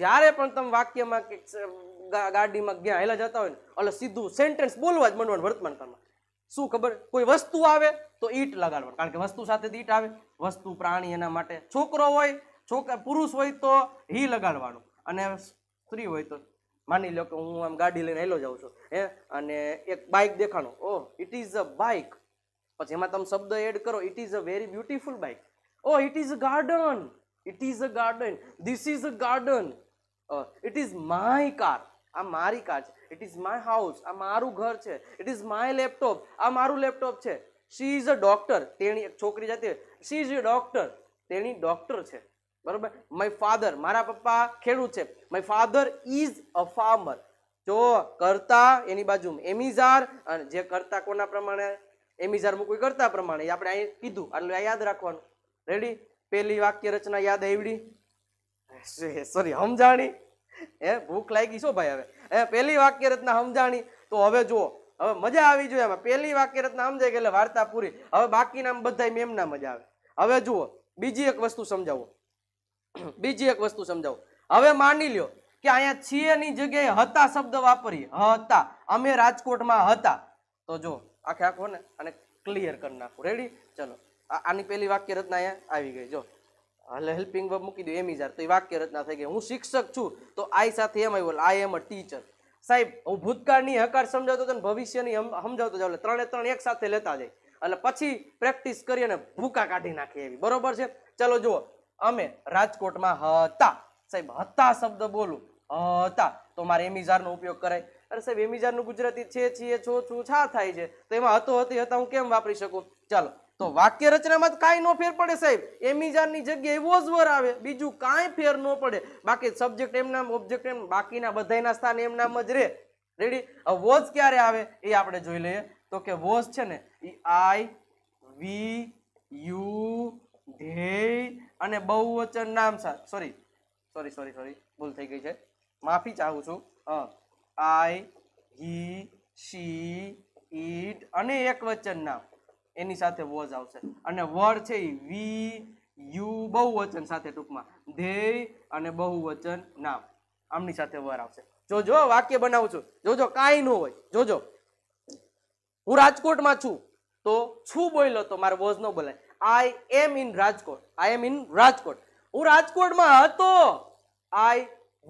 જ્યારે પણ તમે વાક્યમાં કે ગાડીમાં ગયા હેલા જતા હોય ને એટલે સીધું સેન્ટેન્સ બોલવા જ મનવાનું વર્તમાન કાળમાં શું ખબર કોઈ વસ્તુ આવે તો ઈટ લગાડવાનું કારણ કે વસ્તુ સાથે ઈટ આવે વસ્તુ પ્રાણી એના માટે છોકરો હોય છોકરા પુરુષ હોય તો હી લગાડવાનું અને સ્ત્રી હોય તો માની લો કે હું આમ ગાડી લઈને હેલો જાઉં છું હે અને એક બાઇક દેખાણું oh it is a bike પછી એમાં તમે શબ્દ એડ કરો it is a very beautiful bike oh it is a garden it is a garden this is a garden it is my car આ મારી કાર છે it is my house આ મારું ઘર છે ઇટ ઇઝ માય લેપટોપ આ મારું laptop છે શી ઇઝ અ ડોક્ટર તેની એક છોકરી જતી શી ઇઝ અ ડોક્ટર તેણી ડોક્ટર છે બરાબર માય ફાધર મારા પપ્પા ખેડૂત છે my father is a farmer જો કરતા એની બાજુ એમિઝાર અને જે કરતા કોના પ્રમાણે એમિઝાર મૂકવી કરતા પ્રમાણે આપણે અહીં કીધું એટલે યાદ રાખવાનું રેડી પહેલી વાક્ય રચના યાદ આવડી સોરી સમજાણી એ ભૂખ લાગી શું ભાઈ હવે એ પહેલી વાક્ય રચના સમજાણી તો હવે જુઓ હવે મજા આવી જોઈએ એમાં પહેલી વાક્ય આમ જાય કે એટલે વાર્તા પૂરી હવે બાકીના બધા મેમના મજા આવે હવે જુઓ બીજી એક વસ્તુ સમજાવો બીજી એક વસ્તુ સમજાવો હવે માની લ્યો કે અહીંયા છીએ ની જગ્યાએ હતા શબ્દ વાપરીએ હતા અમે રાજકોટમાં હતા તો જો આખે આખો ને અને ક્લિયર કરી નાખું રેડી ચલો આની પહેલી વાક્ય રચના અહીંયા આવી ગઈ જો હાલે હેલ્પિંગ વર્બ મૂકી દો એમ ઇઝાર e તો એ વાક્ય રચના થઈ ગઈ હું શિક્ષક છું તો આઈ સાથે એમ આવ્યું આઈ એમ ટીચર સાહેબ હું ભૂતકાળની હકાર સમજાવતો હતો ને ભવિષ્યની સમજાવતો જાઉં એટલે ત્રણે ત્રણ એક સાથે લેતા જાય એટલે પછી પ્રેક્ટિસ કરી અને ભૂકા કાઢી નાખીએ એવી બરોબર છે ચાલો જુઓ અમે રાજકોટમાં હતા સાહેબ હતા શબ્દ બોલું હતા તો મારે એમિઝારનો ઉપયોગ કરાય અરે સાહેબ એમિઝારનું ગુજરાતી છે છીએ છો છું છા થાય છે તો એમાં હતો હતી હતા હું કેમ વાપરી શકું ચાલો તો વાક્ય રચનામાં કાંઈ નો ફેર પડે સાહેબ એમિઝાનની જગ્યાએ વોઝ વર આવે બીજું કાંઈ ફેર ન પડે બાકી સબ્જેક્ટ એમના ઓબ્જેક્ટ એમ બાકીના બધાના સ્થાન એમનામ જ રહે રેડી વોઝ ક્યારે આવે એ આપણે જોઈ લઈએ તો કે વોઝ છે ને એ આઈ વી યુ ધેય અને બહુવચન નામ સાથ સોરી સોરી સોરી સોરી ભૂલ થઈ ગઈ છે માફી ચાહું છું હા આઈ હી શી ઈટ અને એક વચન નામ એની સાથે વોઝ આવશે અને વર છે એ વી યુ બહુવચન સાથે ટૂંકમાં ધ્યેય અને બહુવચન નામ આમની સાથે વર આવશે જોજો વાક્ય બનાવું છું જોજો કાંઈ ન હોય જોજો હું રાજકોટમાં છું તો છું બોલ્યો તો મારે વોઝ ન બોલાય I am in Rajkot I am in Rajkot હું રાજકોટમાં હતો આઈ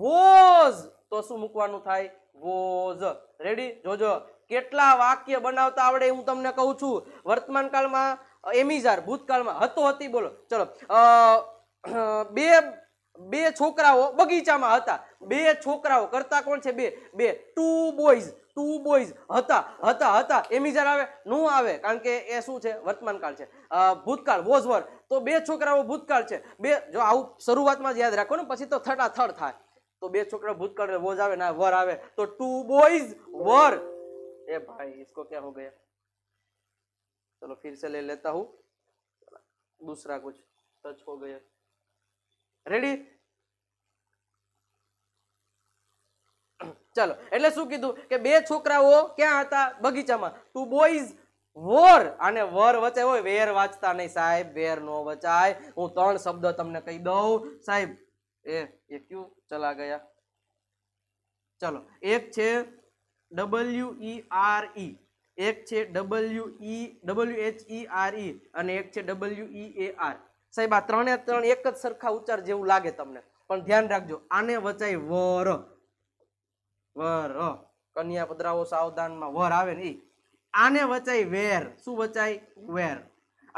વોઝ તો શું મૂકવાનું થાય વોઝ રેડી જોજો કેટલા વાક્ય બનાવતા આવડે હું તમને કહું છું વર્તમાનકાળમાં એમિઝાર ભૂતકાળમાં હતો હતી બોલો ચલો બે બે છોકરાઓ બગીચામાં હતા બે છોકરાઓ કરતા કોણ છે બે બે ટુ બોયઝ ટુ બોયઝ હતા હતા હતા એમિઝાર આવે નો આવે કારણ કે એ શું છે વર્તમાનકાળ છે ભૂતકાળ વોઝ વર તો બે છોકરાઓ ભૂતકાળ છે બે જો આવું શરૂઆતમાં જ યાદ રાખો ને પછી તો થટા થડ થાય તો બે છોકરા ભૂતકાળ વોઝ આવે ના વર આવે તો ટુ બોયઝ વર ए भाई इसको क्या हो गया चलो फिर से ले लेता हूँ दूसरा कुछ टच हो गया રેડી ચલો એટલે શું કીધું કે બે છોકરાઓ ક્યાં હતા બગીચામાં ટુ બોયઝ વોર અને વર વચ્ચે હોય વેર વાંચતા નહીં સાહેબ વેર નો વચાય હું ત્રણ શબ્દ તમને કહી દઉં સાહેબ એ એ ક્યુ ચલા ગયા ચલો એક છે ડબલ્યુ ઈ આર ઈ એક છે W E W H E R E અને એક છે ડબલ્યુ ઈ એ આર સાહેબ આ ત્રણે ત્રણ એક જ સરખા ઉચ્ચાર જેવું લાગે તમને પણ ધ્યાન રાખજો આને વચાય વર વર કન્યા પધરાવો સાવધાનમાં વર આવે ને આને વચાય વેર શું વચાય વેર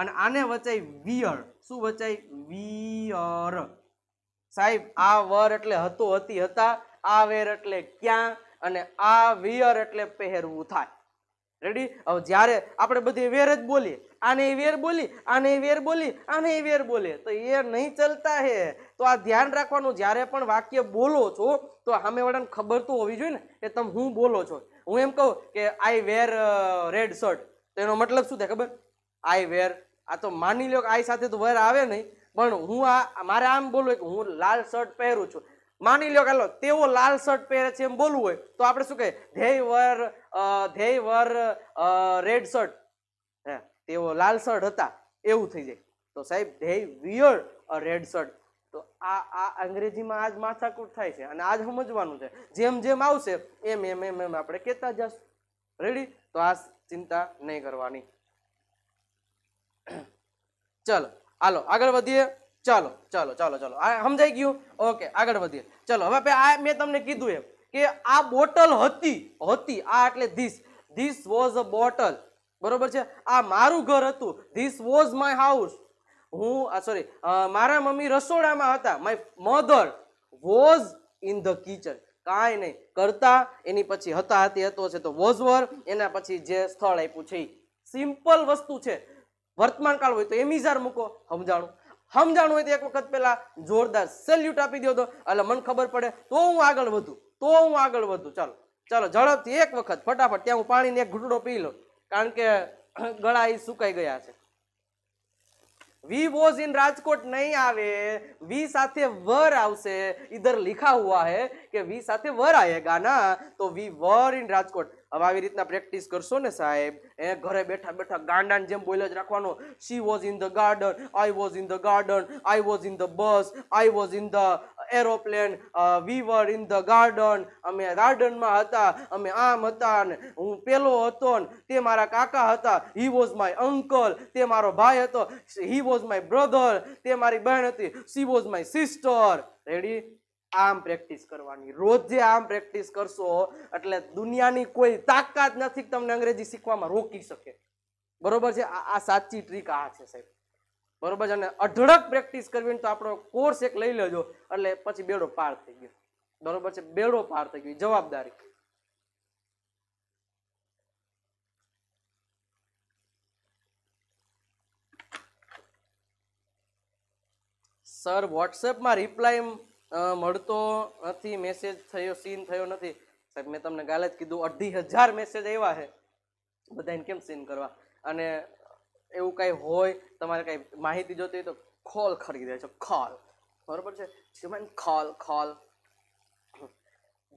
અને આને વચાય વિયર શું વચાય વિયર સાહેબ આ વર એટલે હતો હતી હતા આ વેર એટલે ક્યાં અને આ વિયર એટલે પહેરવું થાય રેડી હવે જ્યારે આપણે બધી વેર જ બોલીએ આને વેર બોલી આને વેર બોલી આને એ વેર બોલીએ તો એ નહીં ચલતા હે તો આ ધ્યાન રાખવાનું જ્યારે પણ વાક્ય બોલો છો તો સામેવાળાને ખબર તો હોવી જોઈએ ને કે તમે હું બોલો છો હું એમ કહું કે આઈ વેર રેડ શર્ટ તો એનો મતલબ શું થાય ખબર આઈ વેર આ તો માની લો કે આઈ સાથે તો વેર આવે નહીં પણ હું આ મારે આમ બોલું કે હું લાલ શર્ટ પહેરું છું માની લો કે હાલો તેઓ લાલ શર્ટ પહેરે છે એમ બોલવું હોય તો આપણે શું કહે ધ્યેય વર ધ્યેય વર રેડ શર્ટ હે તેઓ લાલ શર્ટ હતા એવું થઈ જાય તો સાહેબ ધ્યેય વિયર અ રેડ શર્ટ તો આ આ અંગ્રેજીમાં આજ માથાકૂટ થાય છે અને આજ સમજવાનું છે જેમ જેમ આવશે એમ એમ એમ એમ આપણે કહેતા જશું રેડી તો આ ચિંતા નહીં કરવાની ચલો હાલો આગળ વધીએ ચાલો ચાલો ચાલો ચાલો આ સમજાઈ ગયું ઓકે આગળ વધીએ ચાલો હવે આ મેં તમને કીધું એમ કે આ બોટલ હતી હતી આ એટલે this this was a bottle બરોબર છે આ મારું ઘર હતું ધીસ વોઝ માય હાઉસ હું સોરી મારા મમ્મી રસોડામાં હતા my mother was in the kitchen કાંઈ નહીં કરતા એની પછી હતા હતી હતો છે તો વોઝ વર એના પછી જે સ્થળ આપ્યું છે સિમ્પલ વસ્તુ છે વર્તમાન કાળ હોય તો એમિઝાર મૂકો સમજાણું સમજાણું હોય તો એક વખત પહેલા જોરદાર સેલ્યુટ આપી દો તો એટલે મને ખબર પડે તો હું આગળ વધું તો હું આગળ વધું ચાલો ચાલો ઝડપથી એક વખત ફટાફટ ત્યાં હું પાણીને એક ઘૂંટડો પી લો કારણ કે ગળા એ સુકાઈ ગયા છે વી વોઝ ઇન રાજકોટ નહીં આવે વી સાથે વર આવશે ઇધર લિખા હુઆ હે કે વી સાથે વર આયેગા ના તો વી વર ઇન રાજકોટ હવે આવી રીતના પ્રેક્ટિસ કરશો ને સાહેબ એ ઘરે બેઠા બેઠા ગાંડાને જેમ બોલે જ રાખવાનો she was in the garden I was in the garden I was in the bus I was in the aeroplane we were in the garden અમે ગાર્ડનમાં હતા અમે આમ હતા ને હું પેલો હતો ને તે મારા કાકા હતા હી વોઝ માય અંકલ તે મારો ભાઈ હતો હી વોઝ માય બ્રધર તે મારી બહેન હતી she was my sister ready આમ પ્રેક્ટિસ કરવાની રોજ જે આમ પ્રેક્ટિસ કરશો એટલે દુનિયાની કોઈ તાકાત નથી તમને અંગ્રેજી શીખવામાં રોકી શકે બરોબર છે આ સાચી ટ્રીક આ છે સાહેબ બરોબર છે અને અઢળક પ્રેક્ટિસ કરવી તો આપણો કોર્સ એક લઈ લેજો એટલે પછી બેડો પાર થઈ ગયો બરોબર છે બેડો પાર થઈ ગયો જવાબદારી સર વોટ્સએપમાં રિપ્લાય મળતો નથી મેસેજ થયો સીન થયો નથી સાહેબ મેં તમને ગાલે જ કીધું અઢી હજાર મેસેજ એવા છે બધાને કેમ સીન કરવા અને એવું કાંઈ હોય તમારે કાંઈ માહિતી જોતી હોય તો ખોલ ખરીદે છે ખોલ બરોબર છે શ્રીમાન ખોલ ખોલ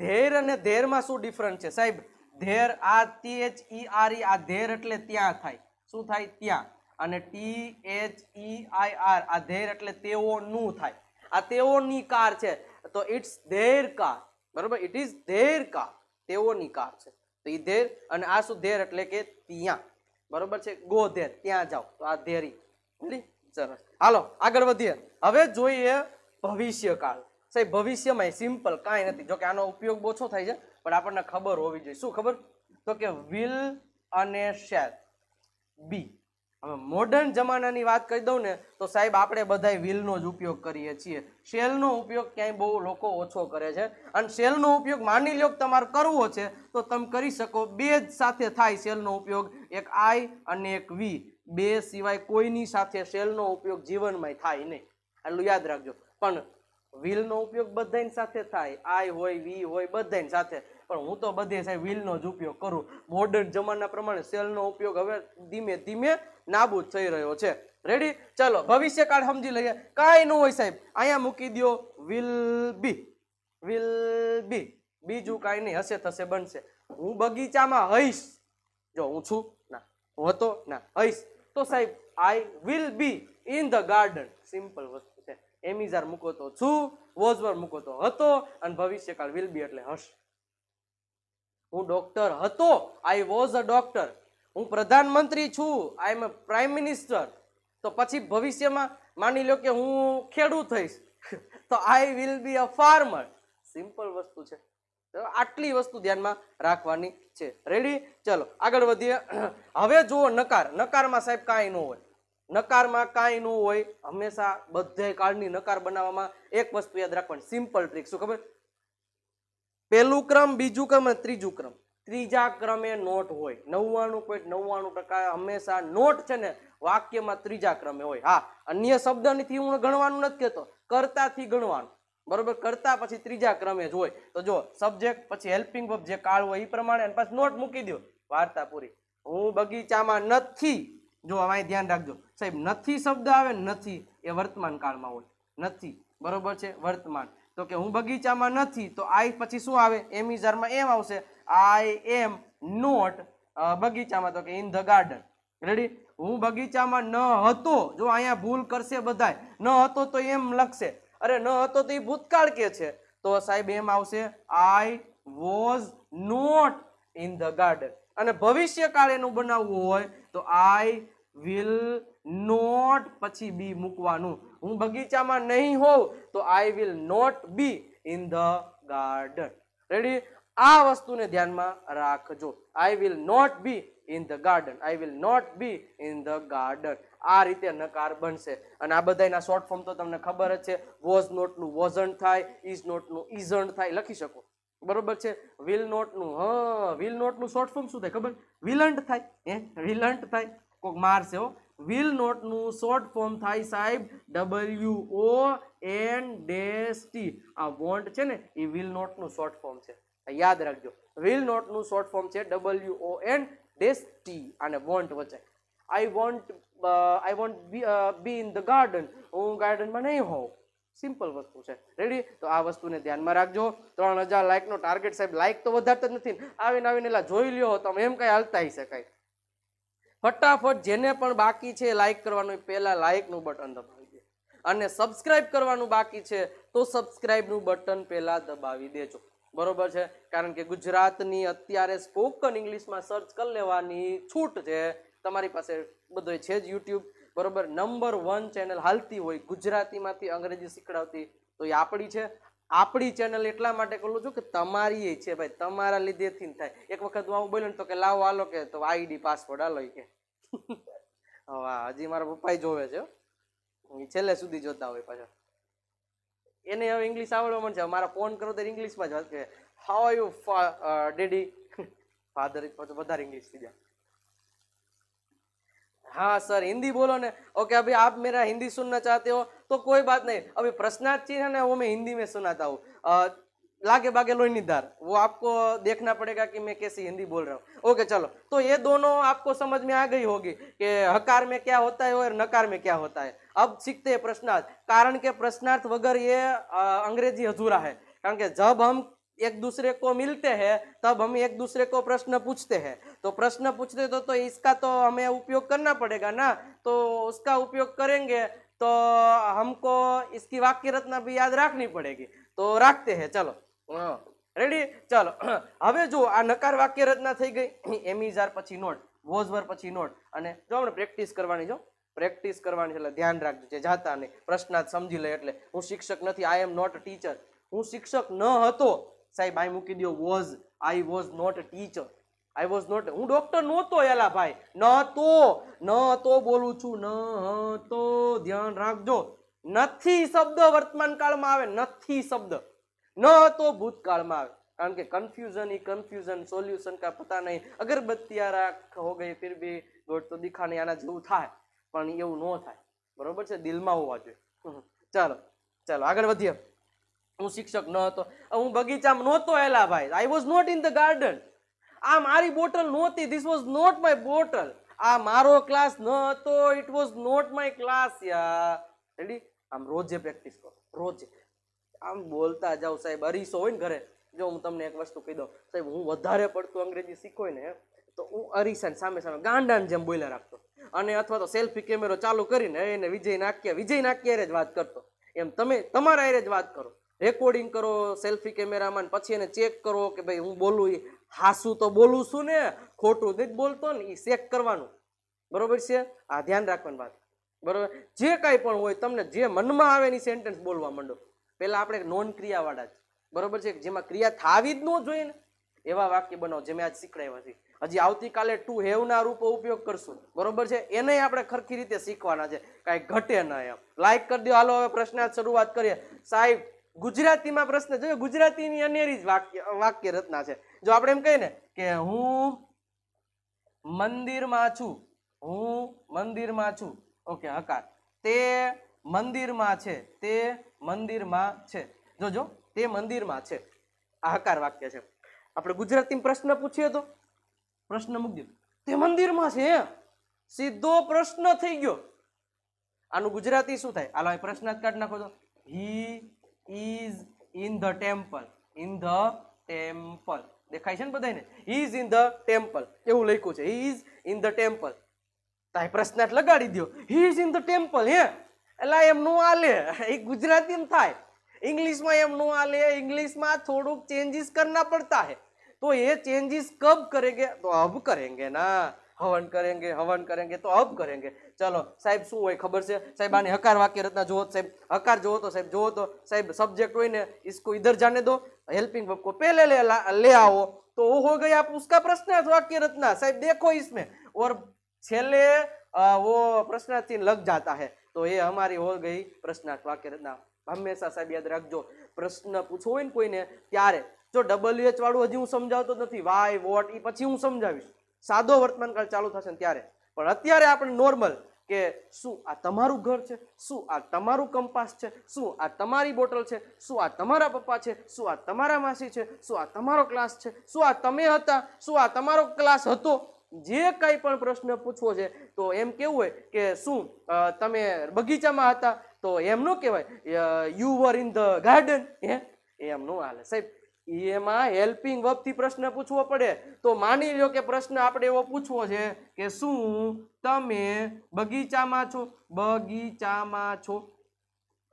ધેર અને ધેરમાં શું ડિફરન્ટ છે સાહેબ ધેર આ T H E R E આ ધેર એટલે ત્યાં થાય શું થાય ત્યાં અને T H E I R આ ધેર એટલે તેઓનું થાય આ તેઓની કાર છે તો ઇટ્સ ધેર કાર બરોબર ઇટ ઇઝ ધેર કાર તેઓની કાર છે તો એ ધેર અને આ શું ધેર એટલે કે ત્યાં બરોબર છે ગો ધેર ત્યાં જાઓ તો આ ધેરી સરસ હાલો આગળ વધીએ હવે જોઈએ ભવિષ્યકાળ સાહેબ ભવિષ્યમાં સિમ્પલ કાંઈ નથી જોકે આનો ઉપયોગ ઓછો થાય છે પણ આપણને ખબર હોવી જોઈએ શું ખબર તો કે વિલ અને શેર બી હવે મોડર્ન જમાનાની વાત કરી દઉં ને તો સાહેબ આપણે બધાય વ્હીલનો જ ઉપયોગ કરીએ છીએ શેલનો ઉપયોગ ક્યાંય બહુ લોકો ઓછો કરે છે અને શેલનો ઉપયોગ માની લો તમારે કરવો છે તો તમે કરી શકો બે જ સાથે થાય શેલનો ઉપયોગ એક આઈ અને એક વી બે સિવાય કોઈની સાથે શેલનો ઉપયોગ જીવનમાં થાય નહીં એટલું યાદ રાખજો પણ વ્હીલનો ઉપયોગ બધાની સાથે થાય આઈ હોય વી હોય બધાની સાથે પણ હું તો બધે સાહેબ વ્હીલનો જ ઉપયોગ કરું મોડર્ન જમાના પ્રમાણે સેલનો ઉપયોગ હવે ધીમે ધીમે નાબૂદ થઈ રહ્યો છે રેડી ચાલો ભવિષ્યકાળ સમજી લઈએ કાંઈ ન હોય સાહેબ અહીંયા મૂકી દો વિલ બી વિલ બી બીજું કાંઈ નહીં હશે થશે બનશે હું બગીચામાં હઈશ જો હું છું ના હું હતો ના હઈશ તો સાહેબ I will be in the garden simple વસ્તુ છે એમિઝાર મૂકો તો છું વોઝવર મૂકો તો હતો અને ભવિષ્યકાળ વિલ બી એટલે હશે હું ડૉક્ટર હતો આઈ વોઝ અ ડોક્ટર હું પ્રધાનમંત્રી છું આઈ એમ અ પ્રાઇમ મિનિસ્ટર તો પછી ભવિષ્યમાં માની લો કે હું ખેડૂત થઈશ તો I will be a farmer simple વસ્તુ છે આટલી વસ્તુ ધ્યાનમાં રાખવાની છે રેડી ચલો આગળ વધીએ હવે જુઓ નકાર નકારમાં સાહેબ કાંઈ ન હોય નકારમાં કાંઈ ન હોય હંમેશા બધે કાળની નકાર બનાવવામાં એક વસ્તુ યાદ રાખવાની સિમ્પલ ટ્રીક શું ખબર પહેલું ક્રમ બીજું ક્રમ અને ત્રીજું ક્રમ ત્રીજા ક્રમે નોટ હોય નવ્વાણું પોઈન્ટ નવ્વાણું ટકા હંમેશા નોટ છે ને વાક્યમાં ત્રીજા ક્રમે હોય હા અન્ય શબ્દનીથી હું ગણવાનું નથી કહેતો કરતાથી ગણવાનું બરોબર કરતા પછી ત્રીજા ક્રમે જ હોય તો જો સબ્જેક્ટ પછી હેલ્પિંગ વર્બ જે કાળ હોય એ પ્રમાણે પછી નોટ મૂકી દો વાર્તા પૂરી હું બગીચામાં નથી જો હવે ધ્યાન રાખજો સાહેબ નથી શબ્દ આવે નથી એ વર્તમાન કાળમાં હોય નથી બરોબર છે વર્તમાન તો કે હું બગીચામાં નથી તો આઈ પછી શું આવે એમ ઇઝારમાં એમ આવશે આઈ એમ નોટ બગીચામાં તો કે ઇન ધ ગાર્ડન રેડી હું બગીચામાં ન હતો જો અહીંયા ભૂલ કરશે બધાય ન હતો તો એમ લખશે અરે ન હતો તો એ ભૂતકાળ કે છે તો સાહેબ એમ આવશે I was not in the garden અને ભવિષ્યકાળ એનું બનાવવું હોય તો આઈ વિલ નોટ પછી બી મૂકવાનું હું બગીચામાં નહીં હોઉં તો I will not be in the garden ready આ વસ્તુને ધ્યાનમાં રાખજો I will not be in the garden I will not be in the garden આ રીતે નકાર બનશે અને આ બધાના શોર્ટ ફોર્મ તો તમને ખબર જ છે વોઝ નોટનું વોઝન્ટ થાય ઇઝ નોટનું ઇઝન્ટ થાય લખી શકો બરોબર છે વિલ નોટનું હ વિલ નોટનું શોર્ટ ફોર્મ શું થાય ખબર વિલન્ટ થાય એ વિલન્ટ થાય કોઈક મારશે હો વિલ નોટનું શોર્ટ ફોર્મ થાય સાહેબ W O N dash T આ વોન્ટ છે ને એ વિલ નોટનું શોર્ટ ફોર્મ છે યાદ રાખજો વિલ નોટનું શોર્ટ ફોર્મ છે W O N dash T અને વોન્ટ વચ્ચે I won't I won't be in the garden હું ગાર્ડનમાં નહીં હોઉં સિમ્પલ વસ્તુ છે રેડી તો આ વસ્તુને ધ્યાનમાં રાખજો ત્રણ હજાર લાઇકનો ટાર્ગેટ સાહેબ લાઇક તો વધારતા જ નથી આવીને આવીને એટલે જોઈ લ્યો તમે એમ કાંઈ હાલતા હશે કાંઈ ફટાફટ જેને પણ બાકી છે લાઇક કરવાનું પહેલાં લાઇકનું બટન દબાવી દે અને સબસ્ક્રાઇબ કરવાનું બાકી છે તો સબસ્ક્રાઇબનું બટન પહેલાં દબાવી દેજો બરોબર છે કારણ કે ગુજરાતની અત્યારે સ્પોકન ઇંગ્લિશમાં સર્ચ કરી લેવાની છૂટ છે તમારી પાસે બધો છે જ યુટ્યુબ બરોબર નંબર વન ચેનલ હાલતી હોય ગુજરાતીમાંથી અંગ્રેજી શીખડાવતી તો એ આપણી છે આપણી ચેનલ એટલા માટે કહું છું કે તમારી એ છે ભાઈ તમારા લીધેથી થાય એક વખત હું આવું બોલ્યો ને તો કે લાવો આલો કે તો આઈડી પાસવર્ડ આલો કે હા હજી મારા પપ્પાએ જોવે છે છેલ્લે સુધી જોતા હોય પાછા એને હવે ઇંગ્લિશ આવડવા છે મારા ફોન કરો ત્યારે ઇંગ્લિશમાં જ વાત કે હાવ આર ફા ડેડી ફાધર વધારે ઇંગ્લિશ થઈ જાય हाँ सर हिंदी बोलो ने ओके अभी आप मेरा हिंदी सुनना चाहते हो तो कोई बात नहीं अभी प्रश्नार्थ प्रश्नार्थी है ना वो मैं हिंदी में सुनाता हूँ लागे बागे लोनीदार वो आपको देखना पड़ेगा कि मैं कैसी हिंदी बोल रहा हूँ ओके चलो तो ये दोनों आपको समझ में आ गई होगी कि हकार में क्या होता है और नकार में क्या होता है अब सीखते हैं प्रश्नार्थ कारण के प्रश्नार्थ वगैरह ये अंग्रेजी अधूरा है कारण के जब हम एक दूसरे को मिलते हैं तब हम एक दूसरे को प्रश्न पूछते हैं તો પ્રશ્ન પૂછતે તો तो इसका तो हमें उपयोग करना पड़ेगा ना तो उसका उपयोग करेंगे तो हमको इसकी वाक्य रचना भी याद रखनी पड़ेगी तो રાખते हैं चलो રેડી ચાલો હવે જો આ નકાર વાક્ય રચના થઈ ગઈ એમીઝાર પછી નોટ વોઝવર પછી નોટ અને જો આપણે પ્રેક્ટિસ કરવાની જો પ્રેક્ટિસ કરવાની એટલે ધ્યાન રાખજો જે જાતા નહીં પ્રશ્નાર્થ સમજી લે એટલે હું શિક્ષક નથી આઈ એમ નોટ ટીચર હું શિક્ષક ન હતો સાહેબ આઈ મૂકી દો was I was not teacher I was not હું ડોક્ટર નહોતો એલા ભાઈ ન તો ન તો બોલું છું ન તો ધ્યાન રાખજો નથી શબ્દ વર્તમાન કાળમાં આવે નથી શબ્દ ન તો ભૂતકાળમાં આવે કારણ કે કન્ફ્યુઝન ઈ કન્ફ્યુઝન સોલ્યુશન કા પતા નહીં અગરબત્તિયા રાખ હો ગઈ ફિર બી ગોટ તો દિખા નહીં આના જેવું થાય પણ એવું ન થાય બરોબર છે દિલમાં હોવા જોઈએ ચાલો ચાલો આગળ વધીએ હું શિક્ષક ન હતો હું બગીચામાં નહોતો એલા ભાઈ I was not in the garden આ મારી બોટલ નહોતી this was not my bottle આ મારો ક્લાસ ન હતો it was not my class યાર રેડી આમ રોજે પ્રેક્ટિસ કરો રોજે આમ બોલતા જાઓ સાહેબ અરીસો હોય ને ઘરે જો હું તમને એક વસ્તુ કહી દઉં સાહેબ હું વધારે પડતું અંગ્રેજી શીખો ને તો હું અરીસા ને સામે સામે ગાંડાને જેમ બોલ્યા રાખતો અને અથવા તો સેલ્ફી કેમેરો ચાલુ કરીને એને વિજય નાખ્યા વિજય નાખ્યા જ વાત કરતો એમ તમે તમારા એરે જ વાત કરો રેકોર્ડિંગ કરો સેલ્ફી કેમેરામાં પછી એને ચેક કરો કે ભાઈ હું બોલું હાસું તો બોલું છું ને ખોટું નથી બોલતો ને એ ચેક કરવાનું બરોબર છે આ ધ્યાન રાખવાની વાત બરોબર જે કાંઈ પણ હોય તમને જે મનમાં આવે એની સેન્ટેન્સ બોલવા માંડો પહેલાં આપણે નોન ક્રિયાવાળા જ બરોબર છે જેમાં ક્રિયા થાવી જ ન જોઈએ ને એવા વાક્ય બનાવો જે મેં આજ શીખડાવ્યા છે હજી આવતીકાલે ટુ હેવના રૂપો ઉપયોગ કરશું બરોબર છે એને આપણે ખરખી રીતે શીખવાના છે કાંઈ ઘટે ન એમ લાઈક કરી દો હાલો હવે પ્રશ્ન શરૂઆત કરીએ સાહેબ ગુજરાતીમાં પ્રશ્ન જોયો ગુજરાતીની અનેરી જ વાક્ય વાક્ય રચના છે જો આપણે એમ કહીએ ને કે હું મંદિરમાં છું હું મંદિરમાં છું ઓકે હકાર તે મંદિરમાં છે તે મંદિરમાં છે જોજો તે મંદિરમાં છે આ હકાર વાક્ય છે આપણે ગુજરાતી પ્રશ્ન પૂછીએ તો પ્રશ્ન મૂક્યો તે મંદિરમાં છે સીધો પ્રશ્ન થઈ ગયો આનું ગુજરાતી શું થાય આલો પ્રશ્ન જ કાઢ નાખો તો he is in the temple in the temple દેખાય છે ને બધાને ઇઝ ઇન ધ ટેમ્પલ એવું લખ્યું છે he is in the temple તાય પ્રશ્નાર્થ લગાડી દો he is in the temple હે એટલે એમ નું આલે એ ગુજરાતીમાં થાય ઇંગ્લિશમાં એમ નું આલે ઇંગ્લિશમાં થોડુંક ચેન્જીસ કરના પડતા હે તો એ ચેન્જીસ કબ કરેગે તો अब करेंगे ના હવન કરેંગે હવન કરેંગે તો અબ કરેંગે ચલો સાહેબ શું હોય ખબર છે સાહેબ આને હકાર વાક્ય રચના જોવો સાહેબ હકાર જોવો તો સાહેબ જોવો તો સાહેબ સબ્જેક્ટ હોય ને ઇસકો ઇધર જાને દો હેલ્પિંગ वर्ब પહેલે લે ले, ले आओ तो वो हो गया आप उसका प्रश्नार्थ वाक्य रचना साहब देखो इसमें और छेले वो प्रश्नार्थ चिन्ह लग जाता है तो ये हमारी हो गई प्रश्नार्थ वाक्य હંમેશા સાહેબ યાદ રાખજો પ્રશ્ન પૂછો હોય ને કોઈને ત્યારે જો ડબલ્યુ એચ વાળું હજી હું સમજાવતો નથી વાય વોટ એ પછી હું સમજાવીશ સાદો વર્તમાનકાળ ચાલુ થશે ને ત્યારે પણ અત્યારે આપણે નોર્મલ કે શું આ તમારું ઘર છે શું આ તમારું કંપાસ છે શું આ તમારી બોટલ છે શું આ તમારા પપ્પા છે શું આ તમારા માસી છે શું આ તમારો ક્લાસ છે શું આ તમે હતા શું આ તમારો ક્લાસ હતો જે કંઈ પણ પ્રશ્ન પૂછવો છે તો એમ કેવું હોય કે શું તમે બગીચામાં હતા તો એમનું કહેવાય you were in the garden હે એમનું હાલે સાહેબ એમાં હેલ્પિંગ વર્બથી પ્રશ્ન પૂછવો પડે તો માની લો કે પ્રશ્ન આપણે એવો પૂછવો છે કે શું તમે બગીચામાં છો બગીચામાં છો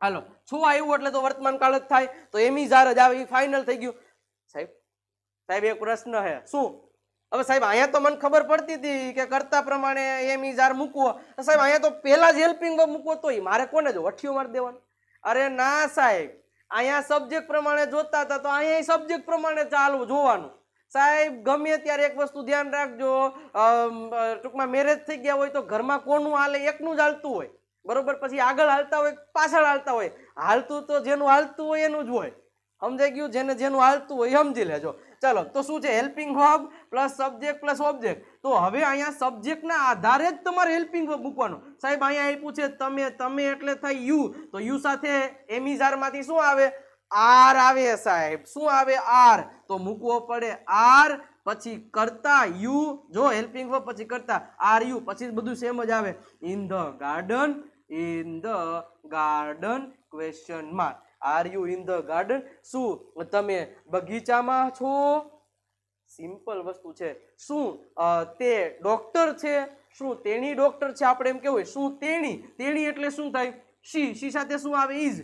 હાલો છું આવ્યું એટલે તો વર્તમાન કાળ જ થાય તો એમી જાર જ આવે એ ફાઇનલ થઈ ગયું સાહેબ સાહેબ એક પ્રશ્ન હે શું હવે સાહેબ અહીંયા તો મને ખબર પડતી હતી કે કરતા પ્રમાણે એમ જાર મૂકવો સાહેબ અહીંયા તો પહેલાં જ હેલ્પિંગ મૂકવો તો એ મારે કોને જો વઠિયું મારી દેવાનું અરે ના સાહેબ અહીંયા સબ્જેક્ટ પ્રમાણે જોતા હતા તો અહીંયા સબ્જેક્ટ પ્રમાણે ચાલવું જોવાનું સાહેબ ગમે ત્યારે એક વસ્તુ ધ્યાન રાખજો ટૂંકમાં મેરેજ થઈ ગયા હોય તો ઘરમાં કોનું હાલે એકનું જ હાલતું હોય બરોબર પછી આગળ હાલતા હોય પાછળ હાલતા હોય હાલતું તો જેનું હાલતું હોય એનું જ હોય સમજાઈ ગયું જેને જેનું હાલતું હોય સમજી લેજો ચાલો તો શું છે helping verb plus subject plus object તો હવે અહીંયા સબ્જેક્ટના આધારે જ તમારે હેલ્પિંગ હબ મૂકવાનું સાહેબ અહીંયા આપ્યું છે તમે તમે એટલે થાય યુ તો યુ સાથે એમિઝારમાંથી શું આવે આર આવે સાહેબ શું આવે આર તો મૂકવો પડે આર પછી કરતા યુ જો હેલ્પિંગ હબ પછી કરતા આર યુ પછી બધું સેમ જ આવે in the garden in the garden question mark are you in the garden શું તમે બગીચામાં છો સિમ્પલ વસ્તુ છે શું તે ડોક્ટર છે શું તેણી ડોક્ટર છે આપણે એમ કહેવું શું તેણી તેણી એટલે શું થાય શી શી સાથે શું આવે is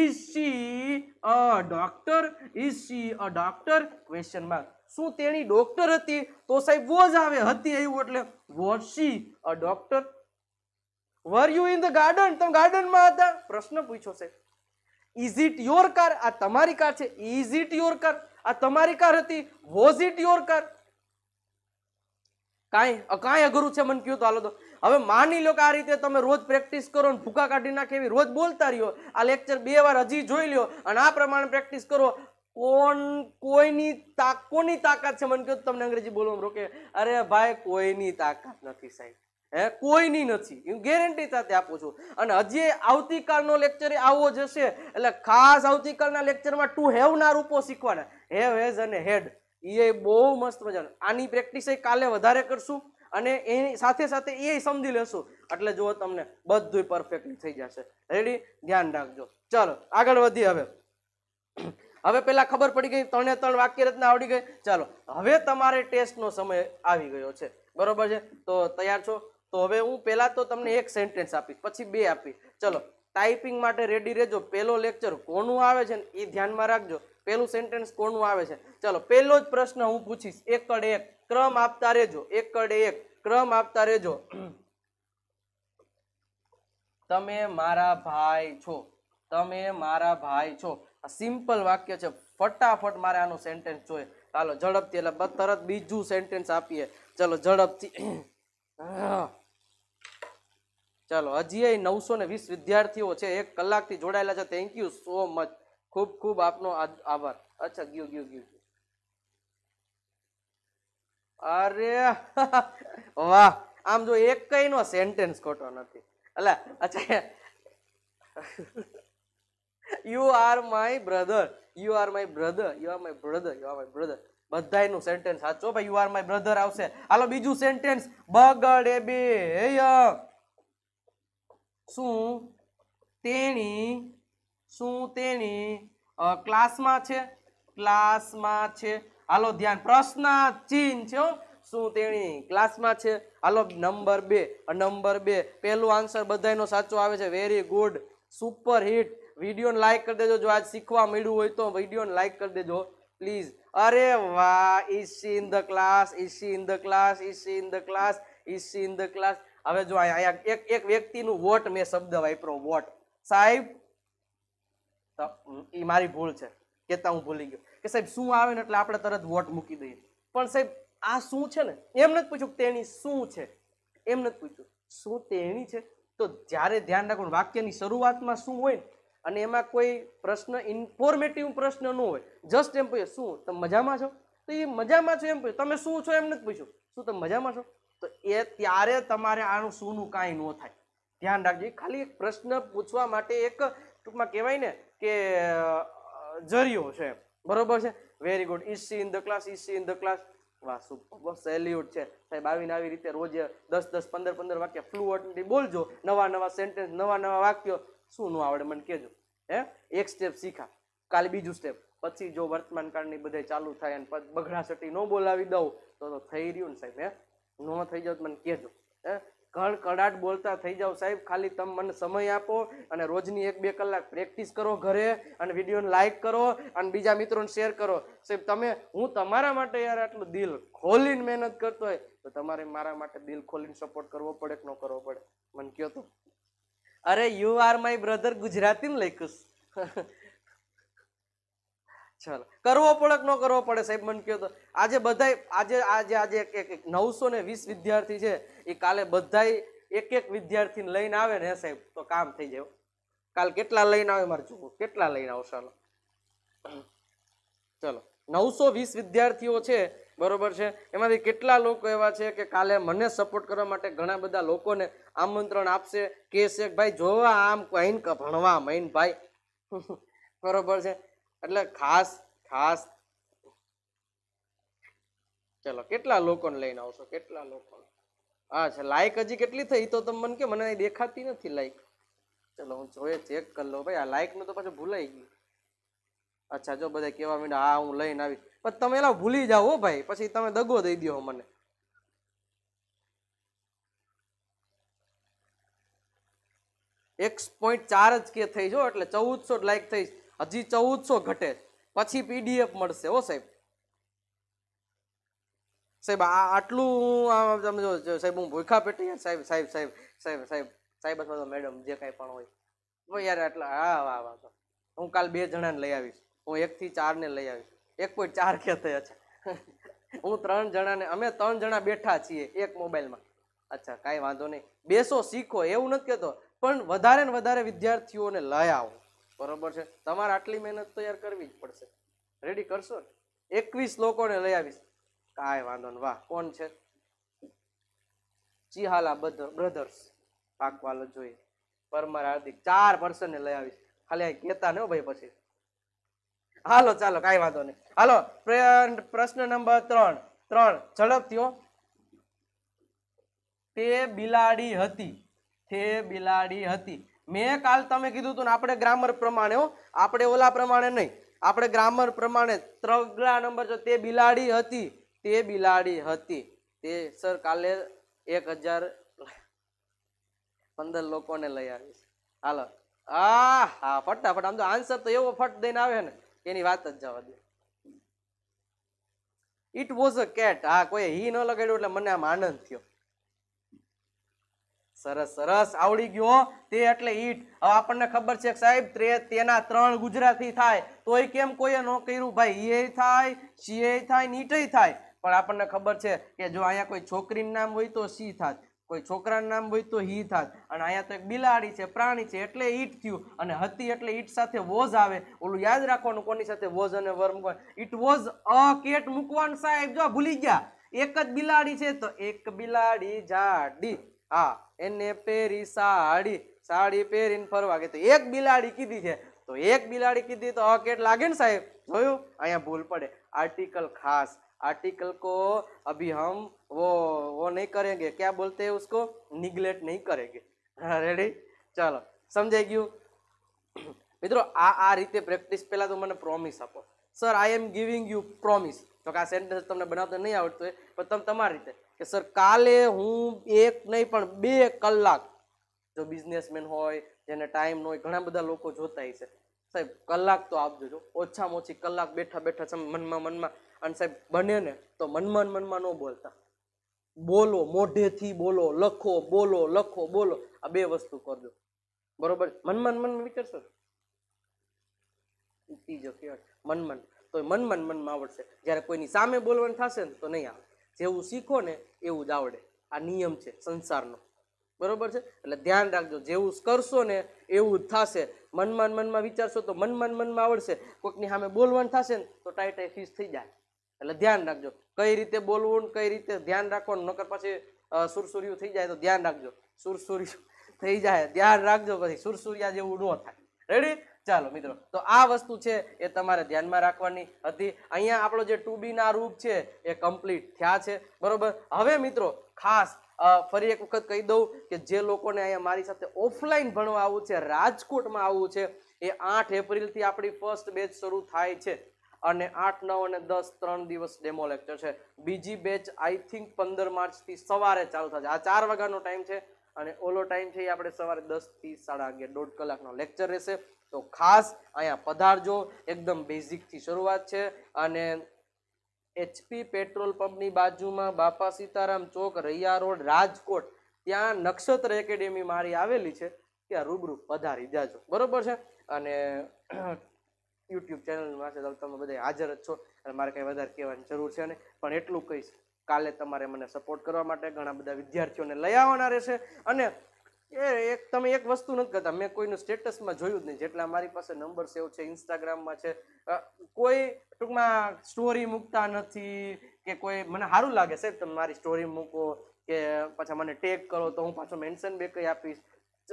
is she a doctor is she a doctor question mark શું તેણી ડોક્ટર હતી તો સાહેબ વોઝ આવે હતી એવું એટલે was she a doctor were you in the garden તમે ગાર્ડનમાં હતા પ્રશ્ન પૂછો સાહેબ ઇઝ ઇટ યોર કાર આ તમારી કાર છે ઇઝ ઇટ યોર કાર આ તમારી કાર હતી વોઝ ઇટ યોર કાર કાંઈ કાંઈ અઘરું છે મને કહ્યું તો હાલો તો હવે માની લો કે આ રીતે તમે રોજ પ્રેક્ટિસ કરો અને ભૂકા કાઢી નાખે એવી રોજ બોલતા રહ્યો આ લેક્ચર બે વાર હજી જોઈ લ્યો અને આ પ્રમાણે પ્રેક્ટિસ કરો કોણ કોઈની તાક કોની તાકાત છે મને કહ્યું તમને અંગ્રેજી બોલવામાં રોકે અરે ભાઈ કોઈની તાકાત નથી સાહેબ હે કોઈની નથી હું ગેરંટી સાથે આપું છું અને હજી આવતીકાલનો લેક્ચર આવો જશે એટલે ખાસ આવતીકાલના લેક્ચરમાં ટુ હેવના રૂપો શીખવાના હેવ હેઝ અને હેડ એ બહુ મસ્ત મજાનું આની પ્રેક્ટિસ કાલે વધારે કરશું અને એની સાથે સાથે એ સમજી લેશું એટલે જો તમને બધું પરફેક્ટલી થઈ જશે રેડી ધ્યાન રાખજો ચાલો આગળ વધીએ હવે હવે પેલા ખબર પડી ગઈ ત્રણે ત્રણ વાક્ય રચના આવડી ગઈ ચાલો હવે તમારે ટેસ્ટનો સમય આવી ગયો છે બરોબર છે તો તૈયાર છો તો હવે હું પહેલા તો તમને એક સેન્ટેન્સ આપીશ પછી બે આપીશ ચલો ટાઈપિંગ માટે રેડી રહેજો પહેલો લેક્ચર કોનું આવે છે ને એ ધ્યાનમાં રાખજો પહેલું સેન્ટેન્સ કોનું આવે છે ચલો પહેલો જ પ્રશ્ન હું પૂછીશ એકડ એક ક્રમ આપતા રહેજો એકડ એક ક્રમ આપતા રહેજો તમે મારા ભાઈ છો તમે મારા ભાઈ છો આ સિમ્પલ વાક્ય છે ફટાફટ મારે આનું સેન્ટેન્સ જોઈએ ચાલો ઝડપથી એટલે તરત બીજું સેન્ટેન્સ આપીએ ચલો ઝડપથી ચાલો હજી એ નવસો ને વીસ વિદ્યાર્થીઓ છે એક કલાકથી જોડાયેલા છે થેન્ક યુ સો મચ ખૂબ ખૂબ આપનો આભાર અચ્છા ગયો ગયો ગયો અરે વાહ આમ જો એક કઈ નો સેન્ટેન્સ ખોટો નથી એટલે અચ્છા you are my brother you are my brother you are my brother you are my brother બધાયનું સેન્ટેન્સ સાચો ભાઈ યુ આર માય બ્રધર આવશે હાલો બીજું સેન્ટેન્સ બગડ બગડે બે શું તેણી શું તેણી ક્લાસમાં છે ક્લાસમાં છે હાલો ધ્યાન પ્રશ્ન ચિહ્ન છે શું તેણી ક્લાસમાં છે હાલો નંબર બે નંબર બે પહેલું આન્સર બધાનો સાચો આવે છે વેરી ગુડ સુપર હિટ વિડીયોને લાઇક કરી દેજો જો આજ શીખવા મળ્યું હોય તો વિડીયોને લાઇક કરી દેજો પ્લીઝ અરે વાહ is she in the class is she in the class is she in the class is she in the class હવે જો અહીંયા એક એક વ્યક્તિનું વોટ મેં શબ્દ વાપરો વોટ સાહેબ એ મારી ભૂલ છે કહેતા હું ભૂલી ગયો કે સાહેબ શું આવે ને એટલે આપણે તરત વોટ મૂકી દઈએ પણ સાહેબ આ શું છે ને એમ નથી પૂછ્યું તેની શું છે એમ નથી પૂછ્યું શું તેણી છે તો જ્યારે ધ્યાન રાખવાનું વાક્યની શરૂઆતમાં શું હોય ને અને એમાં કોઈ પ્રશ્ન ઇન્ફોર્મેટિવ પ્રશ્ન ન હોય જસ્ટ એમ પૂછ્યું શું તમે મજામાં છો તો એ મજામાં છો એમ પૂછ્યું તમે શું છો એમ નથી પૂછ્યું શું તમે મજામાં છો તો એ ત્યારે તમારે આનું શૂનું કાંઈ ન થાય ધ્યાન રાખજો ખાલી એક પ્રશ્ન પૂછવા માટે એક ટૂંકમાં કહેવાય ને કે જરિયો છે બરોબર છે very good is she in the class is she in the class વાહ સુપર સેલ્યુટ છે સાહેબ આવીને આવી રીતે રોજ દસ દસ પંદર પંદર વાક્ય ફ્લુઅન્ટલી બોલજો નવા નવા સેન્ટેન્સ નવા નવા વાક્યો શું ન આવડે મને કહેજો હે એક સ્ટેપ શીખા કાલે બીજું સ્ટેપ પછી જો વર્તમાન કાળની બધે ચાલુ થાય અને બગડા સટી ન બોલાવી દઉં તો થઈ રહ્યું ને સાહેબ હે નો થઈ જાવ મને કહેજો હે ઘણ કડાટ બોલતા થઈ જાઓ સાહેબ ખાલી તમે મને સમય આપો અને રોજની એક બે કલાક પ્રેક્ટિસ કરો ઘરે અને વિડીયોને લાઇક કરો અને બીજા મિત્રોને શેર કરો સાહેબ તમે હું તમારા માટે યાર આટલું દિલ ખોલીને મહેનત કરતો હોય તો તમારે મારા માટે દિલ ખોલીને સપોર્ટ કરવો પડે કે ન કરવો પડે મને કહો તો અરે you are my brother Gujarati ને લખીશ ચાલો કરવો પડે ન કરવો પડે સાહેબ મને કહો તો આજે બધાય આજે આજે આજે એક એક નવસો ને વીસ વિદ્યાર્થી છે એ કાલે બધાય એક એક વિદ્યાર્થીને લઈને આવે ને સાહેબ તો કામ થઈ જાય કાલ કેટલા લઈને આવે મારે જુઓ કેટલા લઈને આવો ચાલો ચલો નવસો વીસ વિદ્યાર્થીઓ છે બરોબર છે એમાંથી કેટલા લોકો એવા છે કે કાલે મને સપોર્ટ કરવા માટે ઘણા બધા લોકોને આમંત્રણ આપશે કે છે ભાઈ જોવા આમ કહીને ભણવા મહિન ભાઈ બરોબર છે એટલે ખાસ ખાસ ચલો કેટલા લોકોને લઈને આવશો કેટલા લોકો અચ્છા લાઈક હજી કેટલી થઈ તો તમે મને કે મને દેખાતી નથી લાઈક ચલો હું જોઈ ચેક કરી લો ભાઈ આ લાઈકનું તો પાછું ભૂલાઈ ગયું અચ્છા જો બધા કહેવા મીંડા હા હું લઈને આવીશ પણ તમે એલા ભૂલી જાઓ હો ભાઈ પછી તમે દગો દઈ દો મને એક પોઈન્ટ ચાર જ કે થઈ જો એટલે ચૌદસો લાઈક થઈશ હજી ચૌદસો ઘટે પછી પીડીએફ મળશે હો સાહેબ સાહેબ આ આટલું તમે સાહેબ હું ભૂખા પેટી સાહેબ સાહેબ સાહેબ સાહેબ સાહેબ સાહેબ અથવા તો મેડમ જે કાંઈ પણ હોય યાર આટલા હા વાહ વાહ હું કાલ બે જણાને લઈ આવીશ હું એકથી ચારને લઈ આવીશ એક પોઈન્ટ ચાર કે થયા છે હું ત્રણ જણાને અમે ત્રણ જણા બેઠા છીએ એક મોબાઈલમાં અચ્છા કાંઈ વાંધો નહીં બેસો શીખો એવું નથી કહેતો પણ વધારે ને વધારે વિદ્યાર્થીઓને લઈ આવો બરોબર છે તમારે આટલી મહેનત તો યાર કરવી જ પડશે રેડી કરશો ને એકવીસ લોકોને લઈ આવીશ કાંઈ વાંધો ને વાહ કોણ છે ચિહાલા બ્રધર્સ પાકવાલો જોઈએ પરમાર હાર્દિક ચાર પર્સનને લઈ આવીશ ખાલી આ કહેતા ને ભાઈ પછી હાલો ચાલો કાંઈ વાંધો નહીં હાલો પ્રશ્ન નંબર ત્રણ ત્રણ ઝડપથી તે બિલાડી હતી તે બિલાડી હતી મેં કાલ તમે કીધું હતું ને આપણે ગ્રામર પ્રમાણે હો આપણે ઓલા પ્રમાણે નહીં આપણે ગ્રામર પ્રમાણે ત્રગલા નંબર જો તે બિલાડી હતી તે બિલાડી હતી તે સર કાલે એક હજાર પંદર લોકોને લઈ આવી છે હાલો આ હા ફટાફટ આમ તો આન્સર તો એવો ફટ દઈને આવે ને એની વાત જ જવા દે ઇટ વોઝ અ કેટ હા કોઈ હી ન લગાડ્યું એટલે મને આમ આનંદ થયો સરસ સરસ આવડી ગયો તે એટલે ઈટ હવે આપણને ખબર છે સાહેબ તેના ત્રણ ગુજરાતી થાય તો એ કેમ કોઈએ ન કર્યું ભાઈ એ થાય સીએ થાય નીટય થાય પણ આપણને ખબર છે કે જો અહીંયા કોઈ છોકરીનું નામ હોય તો સી થાત કોઈ છોકરાનું નામ હોય તો હી થાત અને અહીંયા તો એક બિલાડી છે પ્રાણી છે એટલે ઈટ થયું અને હતી એટલે ઈટ સાથે વોઝ આવે ઓલું યાદ રાખવાનું કોની સાથે વોઝ અને worm it was a cat મૂકવાનું સાહેબ જો ભૂલી ગયા એક જ બિલાડી છે તો એક બિલાડી જાડી હા એને પહેરી સાડી સાડી પહેરીને ફરવા ગઈ તો એક બિલાડી કીધી છે તો એક બિલાડી કીધી તો હકેટ લાગે ને સાહેબ જોયું અહીંયા ભૂલ પડે આર્ટિકલ ખાસ આર્ટિકલ કો અભી હમ વો વો નહીં કરેગે क्या બોલતે हैं उसको નહીં કરેગે રેડી ચાલો સમજાઈ ગયું મિત્રો આ આ રીતે પ્રેક્ટિસ પહેલાં તો મને પ્રોમિસ આપો sir I am giving you promise તો કે આ સેન્ટેન્સ તમને બનાવતો નહીં આવડતું હોય પણ તમે તમારી રીતે કે સર કાલે હું એક નહીં પણ બે કલાક જો બિઝનેસમેન હોય જેને ટાઈમ ન હોય ઘણા બધા લોકો જોતા હશે સાહેબ કલાક તો આપજો જો ઓછામાં ઓછી કલાક બેઠા બેઠા મનમાં મનમાં અને સાહેબ બને ને તો મનમાં મનમાં ન બોલતા બોલો મોઢેથી બોલો લખો બોલો લખો બોલો આ બે વસ્તુ કરજો બરોબર મનમાં મનમાં વિચારશો ત્રીજો કેવાય મનમાં તો મનમાં મનમાં આવડશે જ્યારે કોઈની સામે બોલવાનું થશે ને તો નહીં આવે જેવું શીખો ને એવું જ આવડે આ નિયમ છે સંસારનો બરોબર છે એટલે ધ્યાન રાખજો જેવું કરશો ને એવું જ થશે મનમાં મનમાં વિચારશો તો મનમાં મનમાં આવડશે કોઈકની સામે બોલવાનું થશે ને તો ટાઈ ટાઈ ફીસ થઈ જાય એટલે ધ્યાન રાખજો કઈ રીતે બોલવું કઈ રીતે ધ્યાન રાખવાનું નકર પછી સુરસુરિયું થઈ જાય તો ધ્યાન રાખજો સુરસુર્યું થઈ જાય ધ્યાન રાખજો પછી સુરસુરિયા જેવું ન થાય રેડી ચાલો મિત્રો તો આ વસ્તુ છે એ તમારે ધ્યાનમાં રાખવાની હતી અહીંયા આપણો જે ટુ ના રૂપ છે એ કમ્પ્લીટ થયા છે બરોબર હવે મિત્રો ખાસ ફરી એક વખત કહી દઉં કે જે લોકોને અહીંયા મારી સાથે ઓફલાઈન ભણવા આવવું છે રાજકોટમાં આવવું છે એ આઠ એપ્રિલથી આપણી ફર્સ્ટ બેચ શરૂ થાય છે અને આઠ નવ અને દસ ત્રણ દિવસ ડેમો લેક્ચર છે બીજી બેચ આઈ થિંક પંદર માર્ચથી સવારે ચાલુ થશે આ ચાર વાગ્યાનો ટાઈમ છે અને ઓલો ટાઈમ છે એ આપણે સવારે દસ થી સાડા અગિયાર દોઢ કલાકનો લેક્ચર રહેશે તો ખાસ અહીંયા પધારજો એકદમ બેઝિકથી શરૂઆત છે અને એચપી પેટ્રોલ પંપની બાજુમાં બાપા સીતારામ ચોક રૈયા રોડ રાજકોટ ત્યાં નક્ષત્ર એકેડેમી મારી આવેલી છે ત્યાં રૂબરૂ પધારી જાજો બરોબર છે અને યુટ્યુબ ચેનલમાં છે તમે બધા હાજર જ છો અને મારે કંઈ વધારે કહેવાની જરૂર છે ને પણ એટલું કહીશ કાલે તમારે મને સપોર્ટ કરવા માટે ઘણા બધા વિદ્યાર્થીઓને લઈ આવવાના રહેશે અને એ એક તમે એક વસ્તુ નથી કરતા મેં કોઈનું સ્ટેટસમાં જોયું જ નહીં જેટલા મારી પાસે નંબર સેવ છે ઇન્સ્ટાગ્રામમાં છે કોઈ ટૂંકમાં સ્ટોરી મૂકતા નથી કે કોઈ મને સારું લાગે સાહેબ તમે મારી સ્ટોરી મૂકો કે પાછા મને ટેગ કરો તો હું પાછો મેન્શન બે કંઈ આપીશ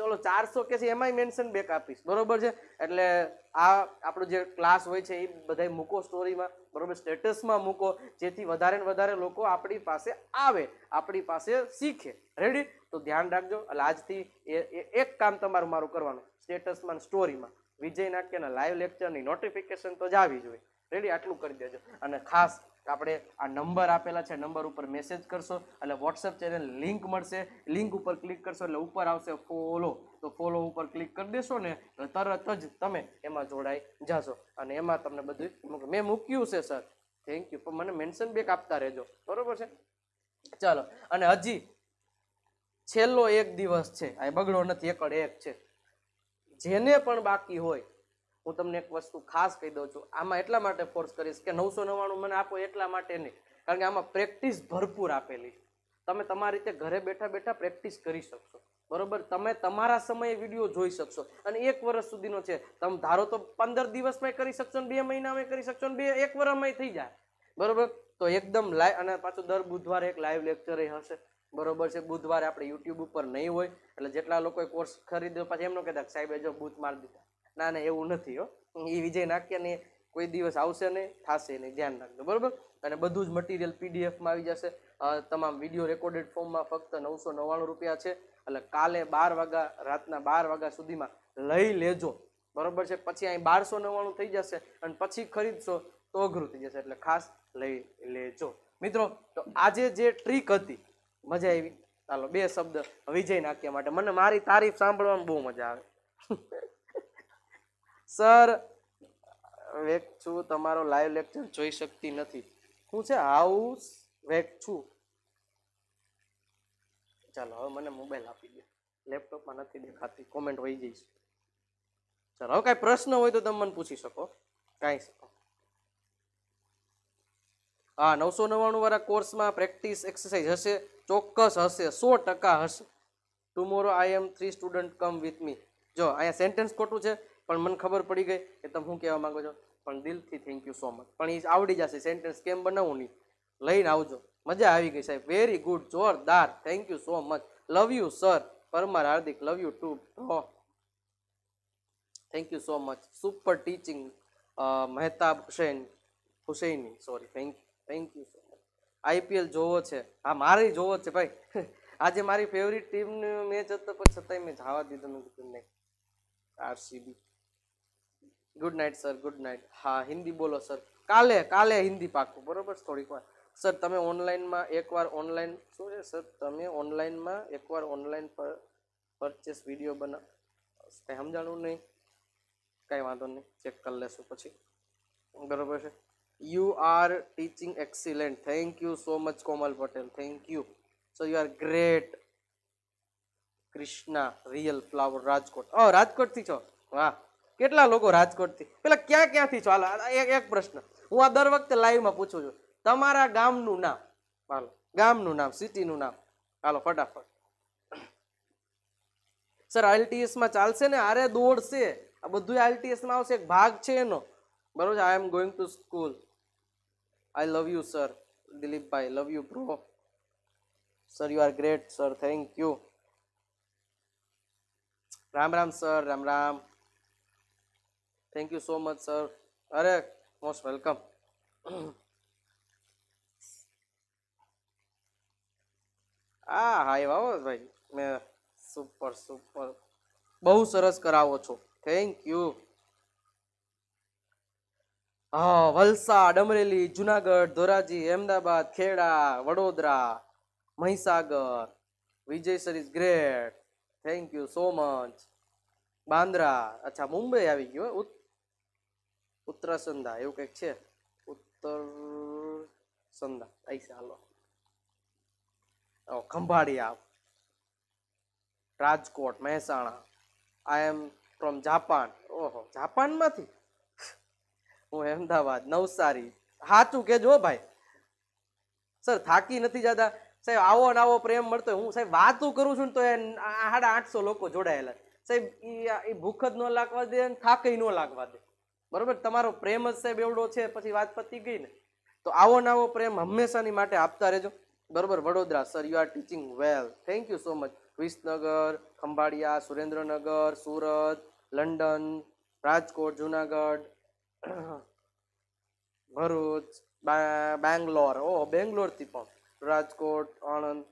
ચલો ચારસો કે છે એમાંય મેન્શન બેક આપીશ બરોબર છે એટલે આ આપણો જે ક્લાસ હોય છે એ બધાય મૂકો સ્ટોરીમાં બરોબર સ્ટેટસમાં મૂકો જેથી વધારે ને વધારે લોકો આપણી પાસે આવે આપણી પાસે શીખે રેડી તો ધ્યાન રાખજો એટલે આજથી એ એક કામ તમારું મારું કરવાનું સ્ટેટસમાં સ્ટોરીમાં વિજય નાટ્યના લાઈવ લેક્ચરની નોટિફિકેશન તો જ આવી જોઈએ રેડી આટલું કરી દેજો અને ખાસ આપણે આ નંબર આપેલા છે નંબર ઉપર મેસેજ કરશો એટલે વોટ્સઅપ ચેનલ લિંક મળશે લિંક ઉપર ક્લિક કરશો એટલે ઉપર આવશે ફોલો તો ફોલો ઉપર ક્લિક કરી દેશો ને તરત જ તમે એમાં જોડાઈ જશો અને એમાં તમને બધું મેં મૂક્યું છે સર થેન્ક યુ પણ મને મેન્શન બેક આપતા રહેજો બરોબર છે ચાલો અને હજી છેલ્લો એક દિવસ છે આ બગડો નથી એકડ એક છે જેને પણ બાકી હોય હું તમને એક વસ્તુ ખાસ કહી દઉં છું આમાં એટલા માટે ફોર્સ કરીશ કે નવસો નવ્વાણું મને આપો એટલા માટે નહીં કારણ કે આમાં પ્રેક્ટિસ ભરપૂર આપેલી તમે તમારી રીતે ઘરે બેઠા બેઠા પ્રેક્ટિસ કરી શકશો બરોબર તમે તમારા સમયે વિડીયો જોઈ શકશો અને એક વર્ષ સુધીનો છે તમે ધારો તો પંદર દિવસમાં કરી શકશો ને બે મહિનામાં કરી શકશો ને બે એક વર્ષમાં થઈ જાય બરોબર તો એકદમ લાઈવ અને પાછું દર બુધવારે એક લાઈવ લેક્ચર હશે બરોબર છે બુધવારે આપણે યુટ્યુબ ઉપર નહીં હોય એટલે જેટલા લોકોએ કોર્સ ખરીદ્યો પછી એમનો કહેતા સાહેબ જો બુથ મારી દીધા ના ના એવું નથી હો એ વિજય નાક્યાની કોઈ દિવસ આવશે નહીં થશે નહીં ધ્યાન રાખજો બરાબર અને બધું જ મટીરિયલ પીડીએફમાં આવી જશે તમામ વિડીયો રેકોર્ડેડ ફોર્મમાં ફક્ત નવસો નવ્વાણું રૂપિયા છે એટલે કાલે બાર વાગ્યા રાતના બાર વાગ્યા સુધીમાં લઈ લેજો બરાબર છે પછી અહીં બારસો નવ્વાણું થઈ જશે અને પછી ખરીદશો તો અઘરું થઈ જશે એટલે ખાસ લઈ લેજો મિત્રો તો આજે જે ટ્રીક હતી મજા આવી ચાલો બે શબ્દ વિજય નાખ્યા માટે મને મારી તારીફ સાંભળવામાં બહુ મજા આવે સર વેક છું તમારો લાઈવ લેક્ચર જોઈ શકતી નથી હું છે હાઉસ વેક છું ચાલો હવે મને મોબાઈલ આપી દે લેપટોપમાં નથી દેખાતી કોમેન્ટ વહી જઈશ ચાલો હવે કાંઈ પ્રશ્ન હોય તો તમે મને પૂછી શકો કાંઈ શકો હા નવસો નવ્વાણું વાળા કોર્સમાં પ્રેક્ટિસ એક્સરસાઇઝ હશે ચોક્કસ હશે સો ટકા હશે tomorrow I am three student come with me જો અહીંયા સેન્ટેન્સ ખોટું છે પણ મને ખબર પડી ગઈ કે તમે શું કહેવા માગો છો પણ દિલથી થેન્ક યુ સો મચ પણ એ આવડી જશે સેન્ટેન્સ કેમ બનાવવું નહીં લઈને આવજો મજા આવી ગઈ સાહેબ વેરી ગુડ જોરદાર thank you so much love you sir Parmar Hardik love you too thank you so much super teaching Mehtab Hussain Hussaini sorry thank you thank you so much IPL જોવો છે હા મારે જોવો છે ભાઈ આજે મારી ફેવરિટ ટીમની મેચ હતો પણ છતાંય મેં જવા દીધું મેં કીધું નહીં RCB good night sir good night હા હિન્દી બોલો સર કાલે કાલે હિન્દી પાકું બરોબર થોડીક વાર સર તમે ઓનલાઈનમાં એકવાર ઓનલાઈન શું છે સર તમે ઓનલાઈનમાં એકવાર ઓનલાઈન પર પરચેસ વિડીયો બના કંઈ સમજાણું નહીં કાંઈ વાંધો નહીં ચેક કરી લેશું પછી બરોબર છે you are teaching excellent thank you so much Komal Patel thank you so you are great Krishna real flower Rajkot ઓ રાજકોટથી છો વાહ કેટલા લોકો રાજકોટથી પેલા ક્યાં ક્યાંથી છો હાલો એક એક પ્રશ્ન હું આ દર વખતે લાઈવમાં પૂછું છું તમારા ગામનું નામ હાલો ગામનું નામ સિટીનું નામ હાલો ફટાફટ સર આઈએલટીએસમાં ચાલશે ને આરે દોડશે આ બધું આઈએલટીએસમાં આવશે એક ભાગ છે એનો બરોબર I am going to school I love you sir Dilipbhai love you bro sir you are great sir thank you Ram Ram sir Ram Ram thank you so much sir અરે મોસ્ટ વેલકમ આ હાય વાવો ભાઈ મેં સુપર સુપર બહુ સરસ કરાવો છો થેન્ક યુ હા Valsad Amreli Junagadh Dhoraji Ahmedabad Kheda Vadodara Mahisagar Vijay sir is great thank you so much Bandra અચ્છા મુંબઈ આવી ગયો ઉત્તર એવું કંઈક છે ઉત્તર સંધા આઈસે હાલો Khambhalia Rajkot Mehsana I am from Japan ઓહો જાપાનમાંથી હું અમદાવાદ નવસારી સાચું કેજો ભાઈ સર થાકી નથી જતા સાહેબ આવો ને આવો પ્રેમ મળતો હું સાહેબ વાતું કરું છું ને તો એ સાડા આઠસો લોકો જોડાયેલા સાહેબ એ ભૂખ જ ન લાગવા દે અને થાકે ન લાગવા દે બરોબર તમારો પ્રેમ જ સાહેબ એવડો છે પછી વાત પતી ગઈ ને તો આવો નવો પ્રેમ હંમેશાની માટે આપતા રહેજો બરોબર Vadodara sir you are teaching well thank you so much Visnagar Khambhalia Surendranagar Surat London Rajkot Junagadh Bharuch Bangalore ઓ બેંગ્લોરથી પણ રાજકોટ આણંદ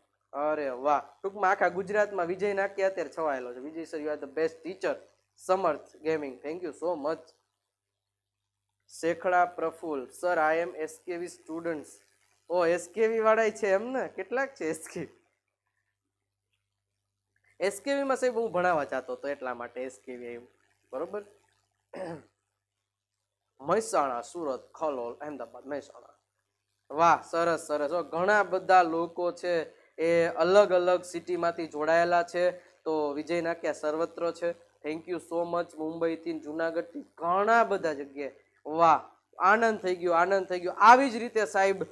અરે વાહ ટૂંકમાં આખા ગુજરાતમાં વિજય નાકી અત્યારે છવાયેલો છે Vijay sir you are the best teacher Samarth gaming thank you so much Shekhada Praful sir I am SKV students ઓ એસકેવી વાળા છે એમને કેટલાક છે એસકેવી એસકેવીમાં સાહેબ હું ભણાવા ચાહતો હતો એટલા માટે એસકેવી આવ્યું બરોબર મહેસાણા સુરત ખલોલ અહેમદાબાદ મહેસાણા વાહ સરસ સરસ ઘણા બધા લોકો છે એ અલગ અલગ સિટીમાંથી જોડાયેલા છે તો વિજય નાખ્યા સર્વત્ર છે થેન્ક યુ સો મચ મુંબઈથી જુનાગઢથી ઘણા બધા જગ્યાએ વાહ આનંદ થઈ ગયો આનંદ થઈ ગયો આવી જ રીતે સાહેબ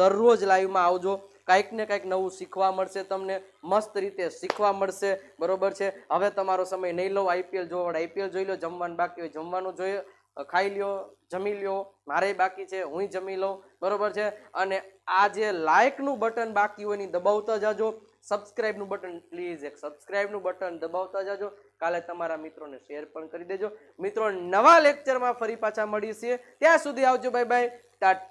દરરોજ લાઈવમાં આવજો કાંઈક ને કાંઈક નવું શીખવા મળશે તમને મસ્ત રીતે શીખવા મળશે બરોબર છે હવે તમારો સમય નહીં લો આઈપીએલ જોવો આઈપીએલ જોઈ લો જમવાનું બાકી હોય જમવાનું જોઈએ ખાઈ લ્યો જમી લ્યો મારે બાકી છે હું જમી લઉં બરોબર છે અને આ જે લાઇકનું બટન બાકી હોય એની દબાવતા જાજો સબસ્ક્રાઈબનું બટન પ્લીઝ એક સબસ્ક્રાઈબનું બટન દબાવતા જાજો કાલે તમારા મિત્રોને શેર પણ કરી દેજો મિત્રો નવા લેક્ચરમાં ફરી પાછા મળીએ છીએ ત્યાં સુધી આવજો બાય બાય ટાટા